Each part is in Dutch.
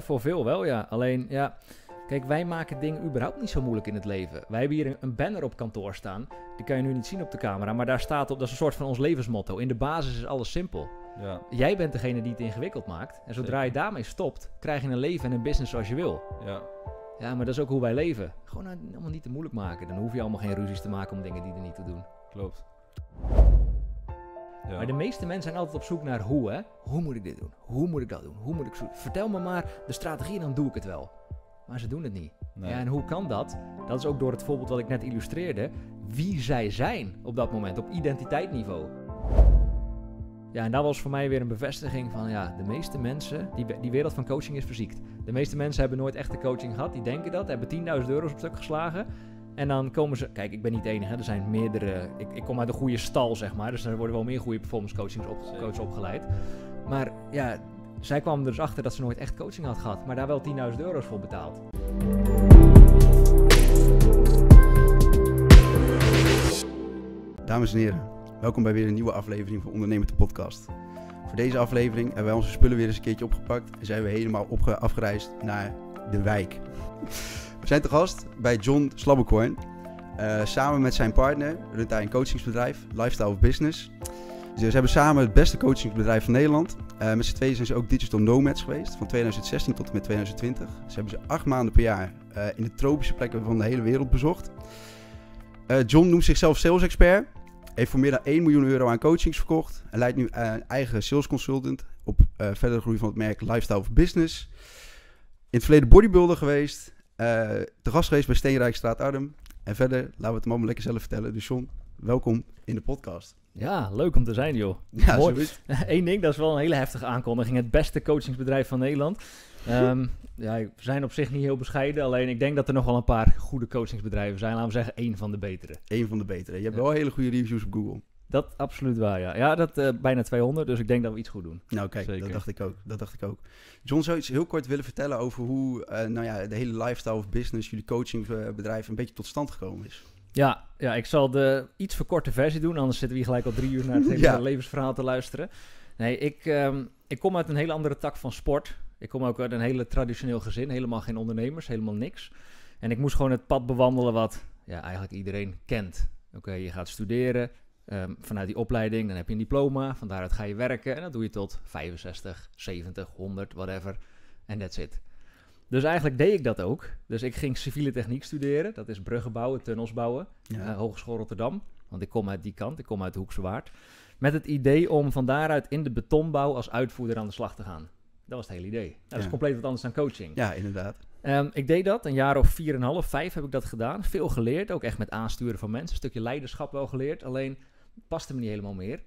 voor veel wel, ja. Alleen, ja... Kijk, wij maken dingen überhaupt niet zo moeilijk in het leven. Wij hebben hier een banner op kantoor staan. Die kan je nu niet zien op de camera, maar daar staat op, dat is een soort van ons levensmotto. In de basis is alles simpel. Ja. Jij bent degene die het ingewikkeld maakt. En zodra je daarmee stopt, krijg je een leven en een business zoals je wil. Ja. Ja, maar dat is ook hoe wij leven. Gewoon helemaal eh, niet te moeilijk maken. Dan hoef je allemaal geen ruzies te maken om dingen die er niet te doen. Klopt. Maar de meeste mensen zijn altijd op zoek naar hoe, hè? Hoe moet ik dit doen? Hoe moet ik dat doen? Hoe moet ik zo. Vertel me maar de strategie en dan doe ik het wel. Maar ze doen het niet. Ja, en hoe kan dat? Dat is ook door het voorbeeld wat ik net illustreerde. Wie zij zijn op dat moment, op identiteitsniveau. Ja, en dat was voor mij weer een bevestiging van ja, de meeste mensen, die, die wereld van coaching is verziekt. De meeste mensen hebben nooit echte coaching gehad, die denken dat, hebben 10.000 euro's op stuk geslagen. En dan komen ze. Kijk, ik ben niet de enige, er zijn meerdere. Ik, ik kom uit de goede stal, zeg maar. Dus er worden wel meer goede performance coachings op, opgeleid. Maar ja, zij kwam er dus achter dat ze nooit echt coaching had gehad, maar daar wel 10.000 euro's voor betaald. Dames en heren, welkom bij weer een nieuwe aflevering van Ondernemers de Podcast. Voor deze aflevering hebben wij onze spullen weer eens een keertje opgepakt en zijn we helemaal afgereisd naar de wijk. We zijn te gast bij John Slabbekorn. Eh, samen met zijn partner runt hij een coachingsbedrijf, Lifestyle of Business. Dus ze hebben samen het beste coachingsbedrijf van Nederland. Eh, met z'n tweeën zijn ze ook Digital Nomads geweest, van 2016 tot en met 2020. Ze hebben ze acht maanden per jaar eh, in de tropische plekken van de hele wereld bezocht. John noemt zichzelf sales expert, heeft voor meer dan 1 miljoen euro aan coachings verkocht en leidt nu een eigen sales consultant op verdere groei van het merk Lifestyle of Business. In het verleden bodybuilder geweest te gast geweest bij Steenrijkstraat Arnhem. En verder laten we het hem allemaal lekker zelf vertellen. Dus John, welkom in de podcast. Ja, leuk om te zijn, joh. Ja, Mooi. Eén ding, dat is wel een hele heftige aankondiging. Het beste coachingsbedrijf van Nederland. Ehm, ja, we zijn op zich niet heel bescheiden. Alleen ik denk dat er nog wel een paar goede coachingsbedrijven zijn. Laten we zeggen, één van de betere. Eén van de betere. Je hebt wel hele goede reviews op Google. Dat absoluut waar, ja. Ja, dat uh, bijna 200, dus ik denk dat we iets goed doen. Nou kijk, dat dacht ik ook. Dat dacht ik ook. John, zou iets heel kort willen vertellen over hoe eh, nou ja, de hele lifestyle of business, jullie coachingbedrijf, een beetje tot stand gekomen is? Ja, ja, ik zal de iets verkorte versie doen, anders zitten we hier gelijk al drie uur naar het hele levensverhaal te luisteren. Nee, ik, ehm, ik kom uit een hele andere tak van sport. Ik kom ook uit een hele traditioneel gezin, helemaal geen ondernemers, helemaal niks. En ik moest gewoon het pad bewandelen wat ja, eigenlijk iedereen kent. Oké, je gaat studeren, Ehm, vanuit die opleiding, dan heb je een diploma, van daaruit ga je werken en dat doe je tot 65, 70, 100, whatever. En that's it. Dus eigenlijk deed ik dat ook. Dus ik ging civiele techniek studeren, dat is bruggen bouwen, tunnels bouwen, ja. Eh, Hogeschool Rotterdam. Want ik kom uit die kant, ik kom uit Hoekse Waard. Met het idee om van daaruit in de betonbouw als uitvoerder aan de slag te gaan. Dat was het hele idee. Dat is compleet wat anders dan coaching. Ja, inderdaad. Ehm, ik deed dat, een jaar of 4,5, 5 heb ik dat gedaan. Veel geleerd, ook echt met aansturen van mensen. Een stukje leiderschap wel geleerd. Alleen paste me niet helemaal meer.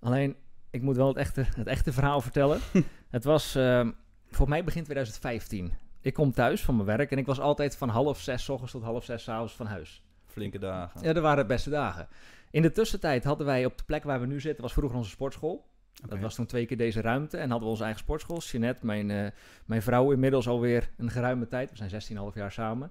Alleen, ik moet wel het echte, het echte verhaal vertellen. het was ehm, voor mij begin 2015. Ik kom thuis van mijn werk en ik was altijd van half zes ochtends tot half zes avonds van huis. Flinke dagen. Ja, dat waren de beste dagen. In de tussentijd hadden wij op de plek waar we nu zitten, was vroeger onze sportschool. Dat was toen twee keer deze ruimte en hadden we onze eigen sportschool. Jeanette, mijn, eh, mijn vrouw, inmiddels alweer een geruime tijd. We zijn 16,5 jaar samen.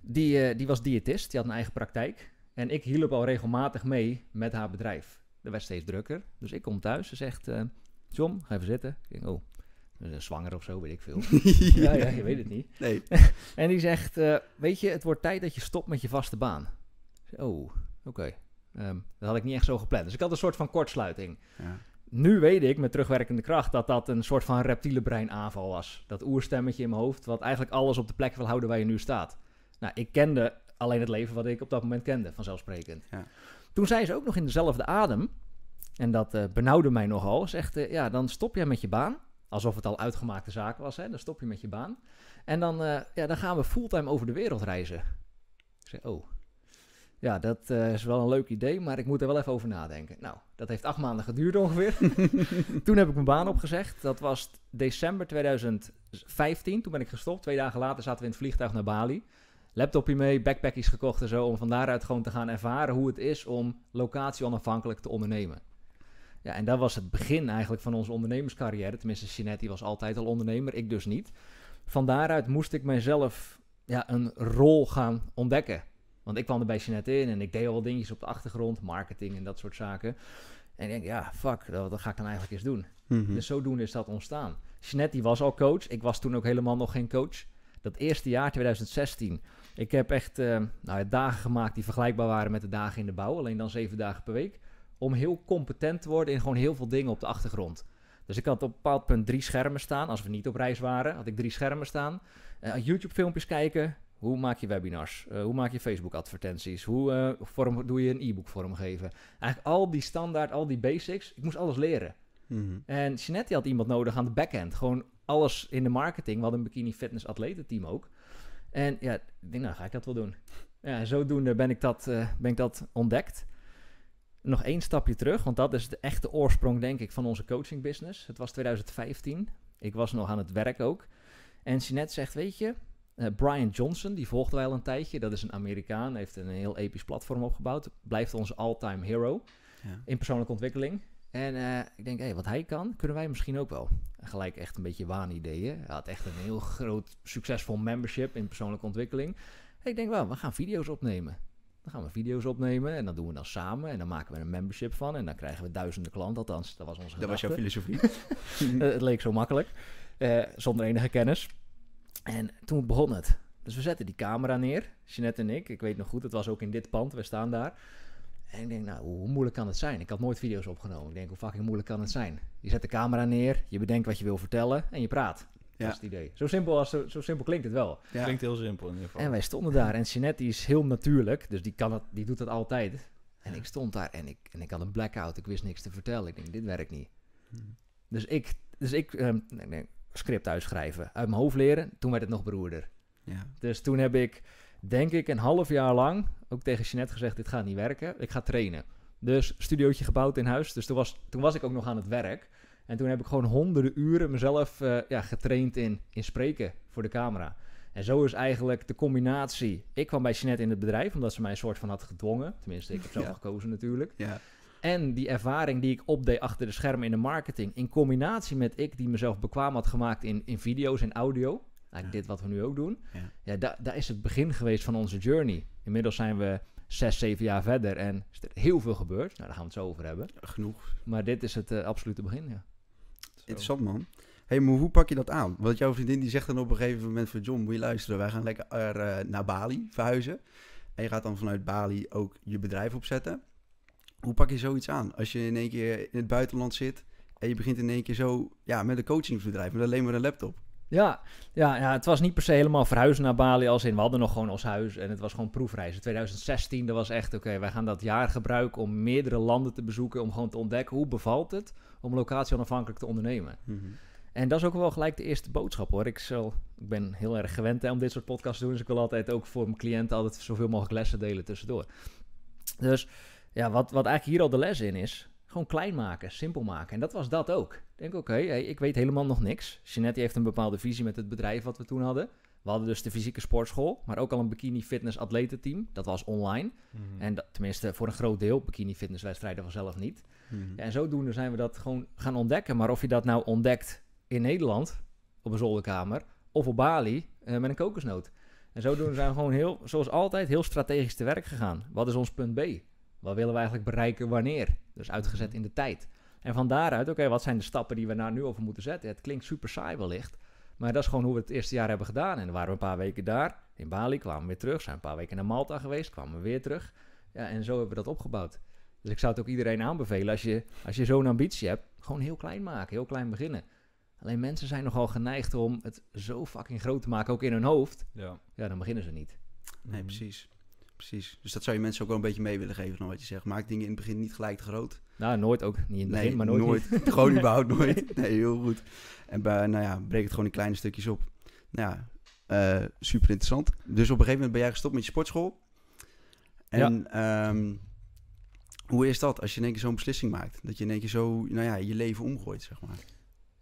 Die, eh, die was diëtist, die had een eigen praktijk. En ik hielp al regelmatig mee met haar bedrijf. Er werd steeds drukker. Dus ik kom thuis. Ze zegt, uh, eh, John, ga even zitten. Ik denk, oh, zwanger of zo, weet ik veel. ja, ja, je weet het niet. Nee. en die zegt, eh, weet je, het wordt tijd dat je stopt met je vaste baan. oh, oké. Ehm, dat had ik niet echt zo gepland. Dus ik had een soort van kortsluiting. Ja. Nu weet ik met terugwerkende kracht dat dat een soort van reptiele breinaanval was. Dat oerstemmetje in mijn hoofd, wat eigenlijk alles op de plek wil houden waar je nu staat. Nou, ik kende alleen het leven wat ik op dat moment kende, vanzelfsprekend. Ja. Toen zei ze ook nog in dezelfde adem, en dat eh, benauwde mij nogal, zegt ja, dan stop jij met je baan. Alsof het al uitgemaakte zaak was, hè? dan stop je met je baan. En dan, eh, ja, dan gaan we fulltime over de wereld reizen. Ik zei, oh, ja, dat eh, is wel een leuk idee, maar ik moet er wel even over nadenken. Nou, dat heeft acht maanden geduurd ongeveer. toen heb ik mijn baan opgezegd. Dat was december 2015. Toen ben ik gestopt. Twee dagen later zaten we in het vliegtuig naar Bali laptopje mee, backpackjes gekocht en zo. Om van daaruit gewoon te gaan ervaren hoe het is om locatie onafhankelijk te ondernemen. Ja, en dat was het begin eigenlijk van onze ondernemerscarrière. Tenminste, Jeanette was altijd al ondernemer, ik dus niet. Van daaruit moest ik mijzelf ja, een rol gaan ontdekken. Want ik kwam er bij Jeanette in en ik deed al dingetjes op de achtergrond, marketing en dat soort zaken. En ik denk, ja, fuck, dat, ga ik dan eigenlijk eens doen. Mm -hmm. Dus zodoende is dat ontstaan. Jeanette was al coach, ik was toen ook helemaal nog geen coach. Dat eerste jaar, 2016, ik heb echt eh, nou dagen gemaakt die vergelijkbaar waren met de dagen in de bouw, alleen dan zeven dagen per week. Om heel competent te worden in gewoon heel veel dingen op de achtergrond. Dus ik had op een bepaald punt drie schermen staan. Als we niet op reis waren, had ik drie schermen staan. Eh, YouTube-filmpjes kijken. Hoe maak je webinars? Eh, hoe maak je Facebook-advertenties? Hoe vorm, doe je een e-book vormgeven? Eigenlijk al die standaard, al die basics. Ik moest alles leren. Mhm. En Jeanette had iemand nodig aan de backend. Gewoon alles in de marketing. We hadden een bikini fitness team ook. En ja, ik denk, nou ga ik dat wel doen. Ja, zodoende ben ik dat, eh, ben ik dat ontdekt. Nog één stapje terug, want dat is de echte oorsprong, denk ik, van onze coaching business. Het was 2015. Ik was nog aan het werk ook. En Sinet zegt, weet je, eh, Brian Johnson, die volgden wij al een tijdje. Dat is een Amerikaan, heeft een heel episch platform opgebouwd. Blijft onze all-time hero ja. in persoonlijke ontwikkeling. En eh, ik denk, hey, wat hij kan, kunnen wij misschien ook wel. En gelijk echt een beetje waanideeën. Hij had echt een heel groot, succesvol membership in persoonlijke ontwikkeling. ik denk, wauw, we gaan video's opnemen. Dan gaan we video's opnemen en dat doen we dan samen. En dan maken we een membership van. En dan krijgen we duizenden klanten. Althans, dat was onze Dat was jouw filosofie. Eh, het leek zo makkelijk. Eh, zonder enige kennis. En toen begon het. Dus we zetten die camera neer. Jeanette en ik. Ik weet nog goed, het was ook in dit pand. We staan daar ik denk, nou, hoe moeilijk kan het zijn? Ik had nooit video's opgenomen. Ik denk, hoe fucking moeilijk kan het zijn? Je zet de camera neer, je bedenkt wat je wil vertellen en je praat. Ja. Dat is het idee. Zo simpel, als, zo, zo simpel klinkt het wel. Ja. Klinkt heel simpel in ieder geval. En wij stonden daar en Jeanette is heel natuurlijk, dus die, kan dat, die doet dat altijd. En ik stond daar en ik, en ik had een blackout. Ik wist niks te vertellen. Ik denk, dit werkt niet. Hmm. Dus ik, dus ik ehm, nee, nee, script uitschrijven, uit mijn hoofd leren. Toen werd het nog beroerder. Ja. Dus toen heb ik denk ik, een half jaar lang ook tegen Jeanette gezegd: Dit gaat niet werken, ik ga trainen. Dus studiootje gebouwd in huis. Dus toen was, toen was ik ook nog aan het werk. En toen heb ik gewoon honderden uren mezelf eh, ja, getraind in, in spreken voor de camera. En zo is eigenlijk de combinatie. Ik kwam bij Jeanette in het bedrijf, omdat ze mij een soort van had gedwongen. Tenminste, ik heb zelf gekozen natuurlijk. Ja. En die ervaring die ik opdeed achter de schermen in de marketing. In combinatie met ik die mezelf bekwaam had gemaakt in, in video's en audio dit wat we nu ook doen. Ja. daar da is het begin geweest van onze journey. Inmiddels zijn we zes, zeven jaar verder en is er heel veel gebeurd. Nou, daar gaan we het zo over hebben. Genoeg. Maar dit is het eh, absolute begin, ja. Zo. Interessant, man. hey, maar hoe pak je dat aan? Want jouw vriendin die zegt dan op een gegeven moment van... John, moet je luisteren, wij gaan lekker eh, naar Bali verhuizen. En je gaat dan vanuit Bali ook je bedrijf opzetten. Hoe pak je zoiets aan? Als je in één keer in het buitenland zit... en je begint in één keer zo ja, met een coachingsbedrijf... met alleen maar een laptop. Ja, ja, ja, het was niet per se helemaal verhuizen naar Bali als in. We hadden nog gewoon ons huis en het was gewoon proefreizen. 2016, dat was echt oké. wij gaan dat jaar gebruiken om meerdere landen te bezoeken. Om gewoon te ontdekken hoe bevalt het om locatie onafhankelijk te ondernemen. Mhm. En dat is ook wel gelijk de eerste boodschap hoor. Ik, zal, ik ben heel erg gewend hè, om dit soort podcasts te doen. Dus ik wil altijd ook voor mijn cliënten altijd zoveel mogelijk lessen delen tussendoor. Dus ja, wat, wat eigenlijk hier al de les in is. Gewoon klein maken, simpel maken. En dat was dat ook denk, oké, ik weet helemaal nog niks. Jeanette heeft een bepaalde visie met het bedrijf wat we toen hadden. We hadden dus de fysieke sportschool, maar ook al een bikini fitness atletenteam. Dat was online. Mhm. En dat, tenminste, voor een groot deel bikini fitness wedstrijden vanzelf niet. Mhm. ja, en zodoende zijn we dat gewoon gaan ontdekken. Maar of je dat nou ontdekt in Nederland, op een zolderkamer, of op Bali eh, met een kokosnoot. En zodoende zijn we gewoon heel, zoals altijd, heel strategisch te werk gegaan. Wat is ons punt B? Wat willen we eigenlijk bereiken wanneer? Dus uitgezet mhm. in de tijd. En van daaruit, oké, wat zijn de stappen die we daar nu over moeten zetten? Het klinkt super saai wellicht. Maar dat is gewoon hoe we het eerste jaar hebben gedaan. En dan waren we een paar weken daar. In Bali kwamen we weer terug. Zijn een paar weken naar Malta geweest. Kwamen we weer terug. Ja, en zo hebben we dat opgebouwd. Dus ik zou het ook iedereen aanbevelen. Als je, als je zo'n ambitie hebt, gewoon heel klein maken. Heel klein beginnen. Alleen mensen zijn nogal geneigd om het zo fucking groot te maken, ook in hun hoofd. Ja, ja dan beginnen ze niet. Nee, precies precies. Dus dat zou je mensen ook wel een beetje mee willen geven dan wat je zegt. Maak dingen in het begin niet gelijk te groot. Nou, nooit ook. Niet in het begin, nee, maar nooit. nooit. gewoon überhaupt nooit. Nee, heel goed. En bij, nou ja, breek het gewoon in kleine stukjes op. Nou ja, eh, super interessant. Dus op een gegeven moment ben jij gestopt met je sportschool. En ja. Ehm, hoe is dat als je in één keer zo'n beslissing maakt? Dat je in één keer zo, nou ja, je leven omgooit, zeg maar.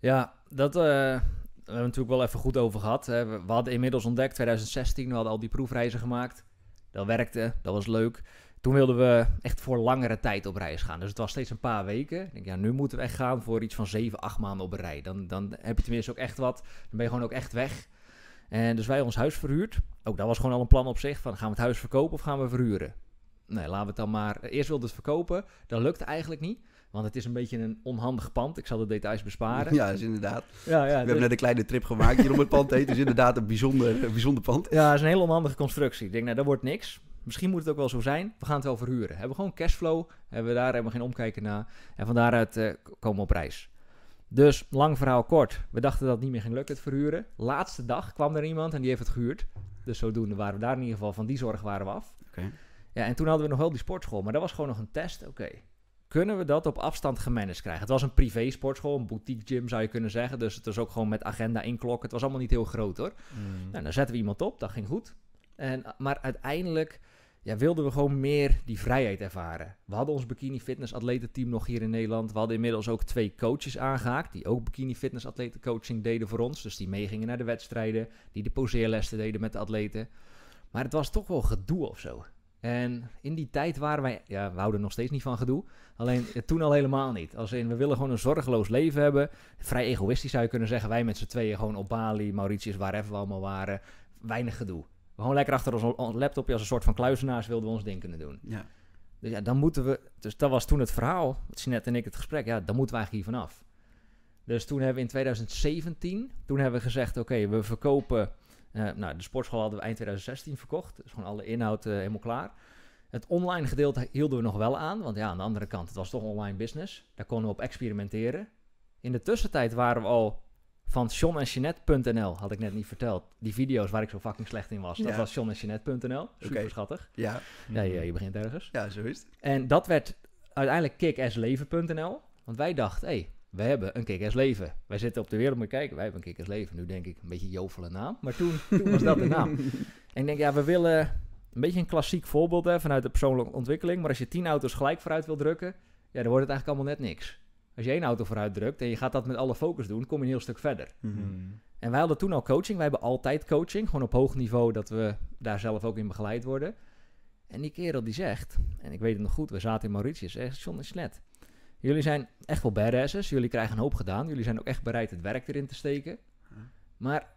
Ja, dat... hebben eh, we hebben natuurlijk wel even goed over gehad. We hadden inmiddels ontdekt, 2016, we hadden al die proefreizen gemaakt. Dat werkte, dat was leuk. Toen wilden we echt voor langere tijd op reis gaan. Dus het was steeds een paar weken. Ik denk, ja, nu moeten we echt gaan voor iets van 7, 8 maanden op rij. Dan, dan heb je tenminste ook echt wat. Dan ben je gewoon ook echt weg. En dus wij ons huis verhuurd. Ook dat was gewoon al een plan op zich. Van gaan we het huis verkopen of gaan we verhuren? Nee, laten we het dan maar. Eerst wilden we het verkopen. Dat lukte eigenlijk niet. Want het is een beetje een onhandig pand. Ik zal de details besparen. Ja, is inderdaad. Ja, ja, We hebben dus- net een kleine trip gemaakt hier om het pand heen. Het is inderdaad een bijzonder, bijzonder pand. Ja, het is een hele onhandige constructie. Ik denk, nou, dat wordt niks. Misschien moet het ook wel zo zijn. We gaan het wel verhuren. Hebben we gewoon cashflow. Hebben we daar helemaal geen omkijken naar. En van daaruit eh, komen we op reis. Dus, lang verhaal kort. We dachten dat het niet meer ging lukken, het verhuren. Laatste dag kwam er iemand en die heeft het gehuurd. Dus zodoende waren we daar in ieder geval van die zorg waren we af. Okay. Ja, en toen hadden we nog wel die sportschool. Maar dat was gewoon nog een test. Oké, kunnen we dat op afstand gemanaged krijgen? Het was een privé sportschool, een boutique gym zou je kunnen zeggen. Dus het was ook gewoon met agenda inklokken. Het was allemaal niet heel groot hoor. Mm. Nou, dan zetten we iemand op, dat ging goed. En, maar uiteindelijk ja, wilden we gewoon meer die vrijheid ervaren. We hadden ons bikini fitness atletenteam nog hier in Nederland. We hadden inmiddels ook twee coaches aangehaakt die ook bikini fitness atleten coaching deden voor ons. Dus die meegingen naar de wedstrijden, die de poseerlessen deden met de atleten. Maar het was toch wel gedoe of zo. En in die tijd waren wij, ja, we houden nog steeds niet van gedoe. Alleen eh, toen al helemaal niet. Als in, we willen gewoon een zorgeloos leven hebben. Vrij egoïstisch zou je kunnen zeggen. Wij met z'n tweeën gewoon op Bali, Mauritius, waar even we allemaal waren. Weinig gedoe. Gewoon lekker achter ons laptopje als een soort van kluizenaars wilden we ons ding kunnen doen. Ja. Dus ja, dan moeten we. Dus dat was toen het verhaal. Sinet en ik het gesprek. Ja, dan moeten we eigenlijk hier vanaf. Dus toen hebben we in 2017. Toen hebben we gezegd: oké, we verkopen eh, nou, de sportschool hadden we eind 2016 verkocht. Dus gewoon alle inhoud eh, helemaal klaar. Het online gedeelte hielden we nog wel aan. Want ja, aan de andere kant, het was toch online business. Daar konden we op experimenteren. In de tussentijd waren we al van johnenchinette.nl, had ik net niet verteld. Die video's waar ik zo fucking slecht in was, dat was johnenchinette.nl. Super schattig. Ja. ja je, begint ergens. Ja, zo is het. En dat werd uiteindelijk kickasleven.nl, Want wij dachten, hé, hey, we hebben een kikkers leven. Wij zitten op de wereld, maar kijken, wij hebben een kikkers leven. Nu denk ik, een beetje jovele naam, maar toen, toen was dat de naam. En ik denk, ja, we willen een beetje een klassiek voorbeeld hè, vanuit de persoonlijke ontwikkeling. Maar als je tien auto's gelijk vooruit wil drukken, ja, dan wordt het eigenlijk allemaal net niks. Als je één auto vooruit drukt en je gaat dat met alle focus doen, kom je een heel stuk verder. Mhm. En wij hadden toen al coaching. Wij hebben altijd coaching, gewoon op hoog niveau, dat we daar zelf ook in begeleid worden. En die kerel die zegt, en ik weet het nog goed, we zaten in Mauritius, zegt John is net. Jullie zijn echt wel badasses. Jullie krijgen een hoop gedaan. Jullie zijn ook echt bereid het werk erin te steken. Maar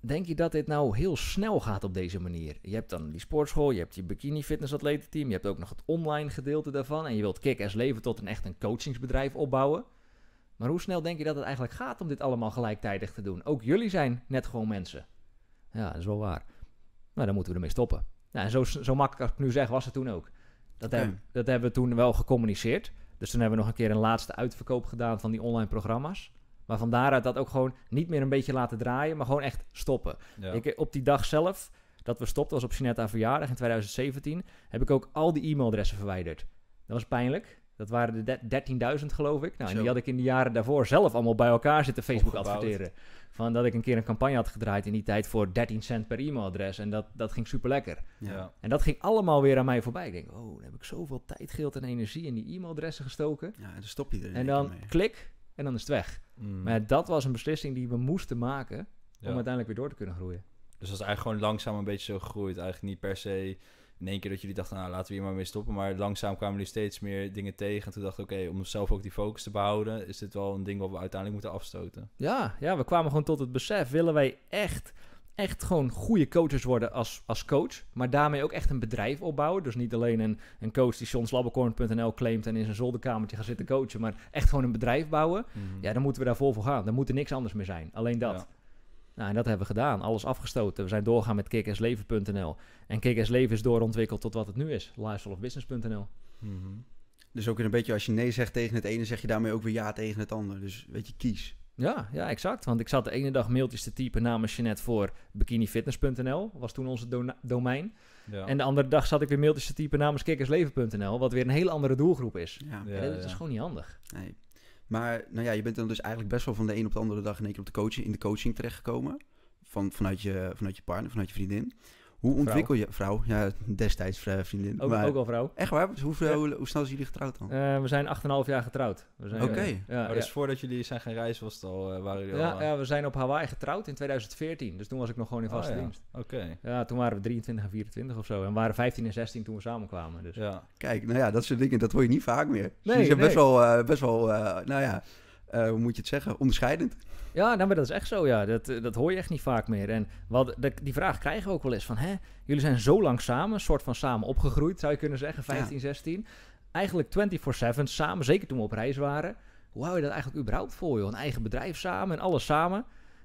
denk je dat dit nou heel snel gaat op deze manier? Je hebt dan die sportschool, je hebt je bikini fitness team je hebt ook nog het online gedeelte daarvan en je wilt kick-ass leven tot een echt een coachingsbedrijf opbouwen. Maar hoe snel denk je dat het eigenlijk gaat om dit allemaal gelijktijdig te doen? Ook jullie zijn net gewoon mensen. Ja, dat is wel waar. Nou, dan moeten we ermee stoppen. Nou, en zo, zo makkelijk als ik nu zeg, was het toen ook. Dat, dat hebben we toen wel gecommuniceerd. Dus toen hebben we nog een keer een laatste uitverkoop gedaan van die online programma's. Maar van daaruit dat ook gewoon niet meer een beetje laten draaien, maar gewoon echt stoppen. Ik, eh, op die dag zelf dat we stopten, was op Sinetta verjaardag in 2017, heb ik ook al die e-mailadressen verwijderd. Dat was pijnlijk. Dat waren de 13.000 geloof ik. Nou, en die had ik in de jaren daarvoor zelf allemaal bij elkaar zitten Facebook adverteren. Van dat ik een keer een campagne had gedraaid in die tijd voor 13 cent per e-mailadres. En dat, dat ging super lekker. Ja. En dat ging allemaal weer aan mij voorbij. Ik denk, oh, dan heb ik zoveel tijd, geld en energie in die e-mailadressen gestoken. Ja, en dan stop je er. En dan klik en dan is het weg. Mm. Maar dat was een beslissing die we moesten maken om uiteindelijk weer door te kunnen groeien. Dus dat is eigenlijk gewoon langzaam een beetje zo gegroeid. Eigenlijk niet per se in keer dat jullie dachten, nou laten we hier maar mee stoppen. Maar langzaam kwamen jullie steeds meer dingen tegen. En toen dacht ik, oké, om zelf ook die focus te behouden, is dit wel een ding wat we uiteindelijk moeten afstoten. Ja, ja, we kwamen gewoon tot het besef, willen wij echt, echt gewoon goede coaches worden als, als coach. Maar daarmee ook echt een bedrijf opbouwen. Dus niet alleen een, een coach die johnslabbecorn.nl claimt en in zijn zolderkamertje gaat zitten coachen. Maar echt gewoon een bedrijf bouwen. Mhm. Ja, dan moeten we vol voor gaan. Dan moet er niks anders meer zijn. Alleen dat. Nou, en dat hebben we gedaan. Alles afgestoten. We zijn doorgaan met kickersleven.nl. En kickersleven is doorontwikkeld tot wat het nu is. Lifestyleofbusiness.nl. Mm -hmm. Dus ook een beetje als je nee zegt tegen het ene, zeg je daarmee ook weer ja tegen het ander. Dus weet je, kies. Ja, ja, exact. Want ik zat de ene dag mailtjes te typen namens Jeanette voor bikinifitness.nl. Was toen onze domein. Ja. En de andere dag zat ik weer mailtjes te typen namens kickersleven.nl. Wat weer een hele andere doelgroep is. Ja. dat is gewoon niet handig. Nee. Maar nou ja, je bent dan dus eigenlijk best wel van de een op de andere dag in één keer op de coaching, in de coaching terechtgekomen. Van, vanuit, je, vanuit je partner, vanuit je vriendin. Hoe ontwikkel je vrouw? Ja, destijds eh, vriendin. Ook, maar, ook al vrouw. Echt waar? Hoe, hoe, snel zijn jullie getrouwd dan? Eh, we zijn 8,5 jaar getrouwd. Oké. Ja, oh, dus voordat jullie zijn gaan reizen was het al, eh, waren jullie ja, al... Ja, we zijn op Hawaii getrouwd in 2014. Dus toen was ik nog gewoon in oh, vaste dienst. Oké. Ja, toen waren we 23 en 24 of zo. En waren 15 en 16 toen we samenkwamen. Dus. Ja. Kijk, nou ja, dat soort dingen, dat word je niet vaak meer. Nee, dus best wel, best wel nou ja eh, hoe moet je het zeggen, onderscheidend. Ja, nou, maar dat is echt zo, ja. Dat, eh, dat hoor je echt niet vaak meer. En wat, de, die vraag krijgen we ook wel eens van, hè, jullie zijn zo lang samen, soort van samen opgegroeid, zou je kunnen zeggen, 15, 16. Eigenlijk 24-7 samen, zeker toen we op reis waren. Hoe hou je dat eigenlijk überhaupt voor joh? Een eigen bedrijf samen en alles samen.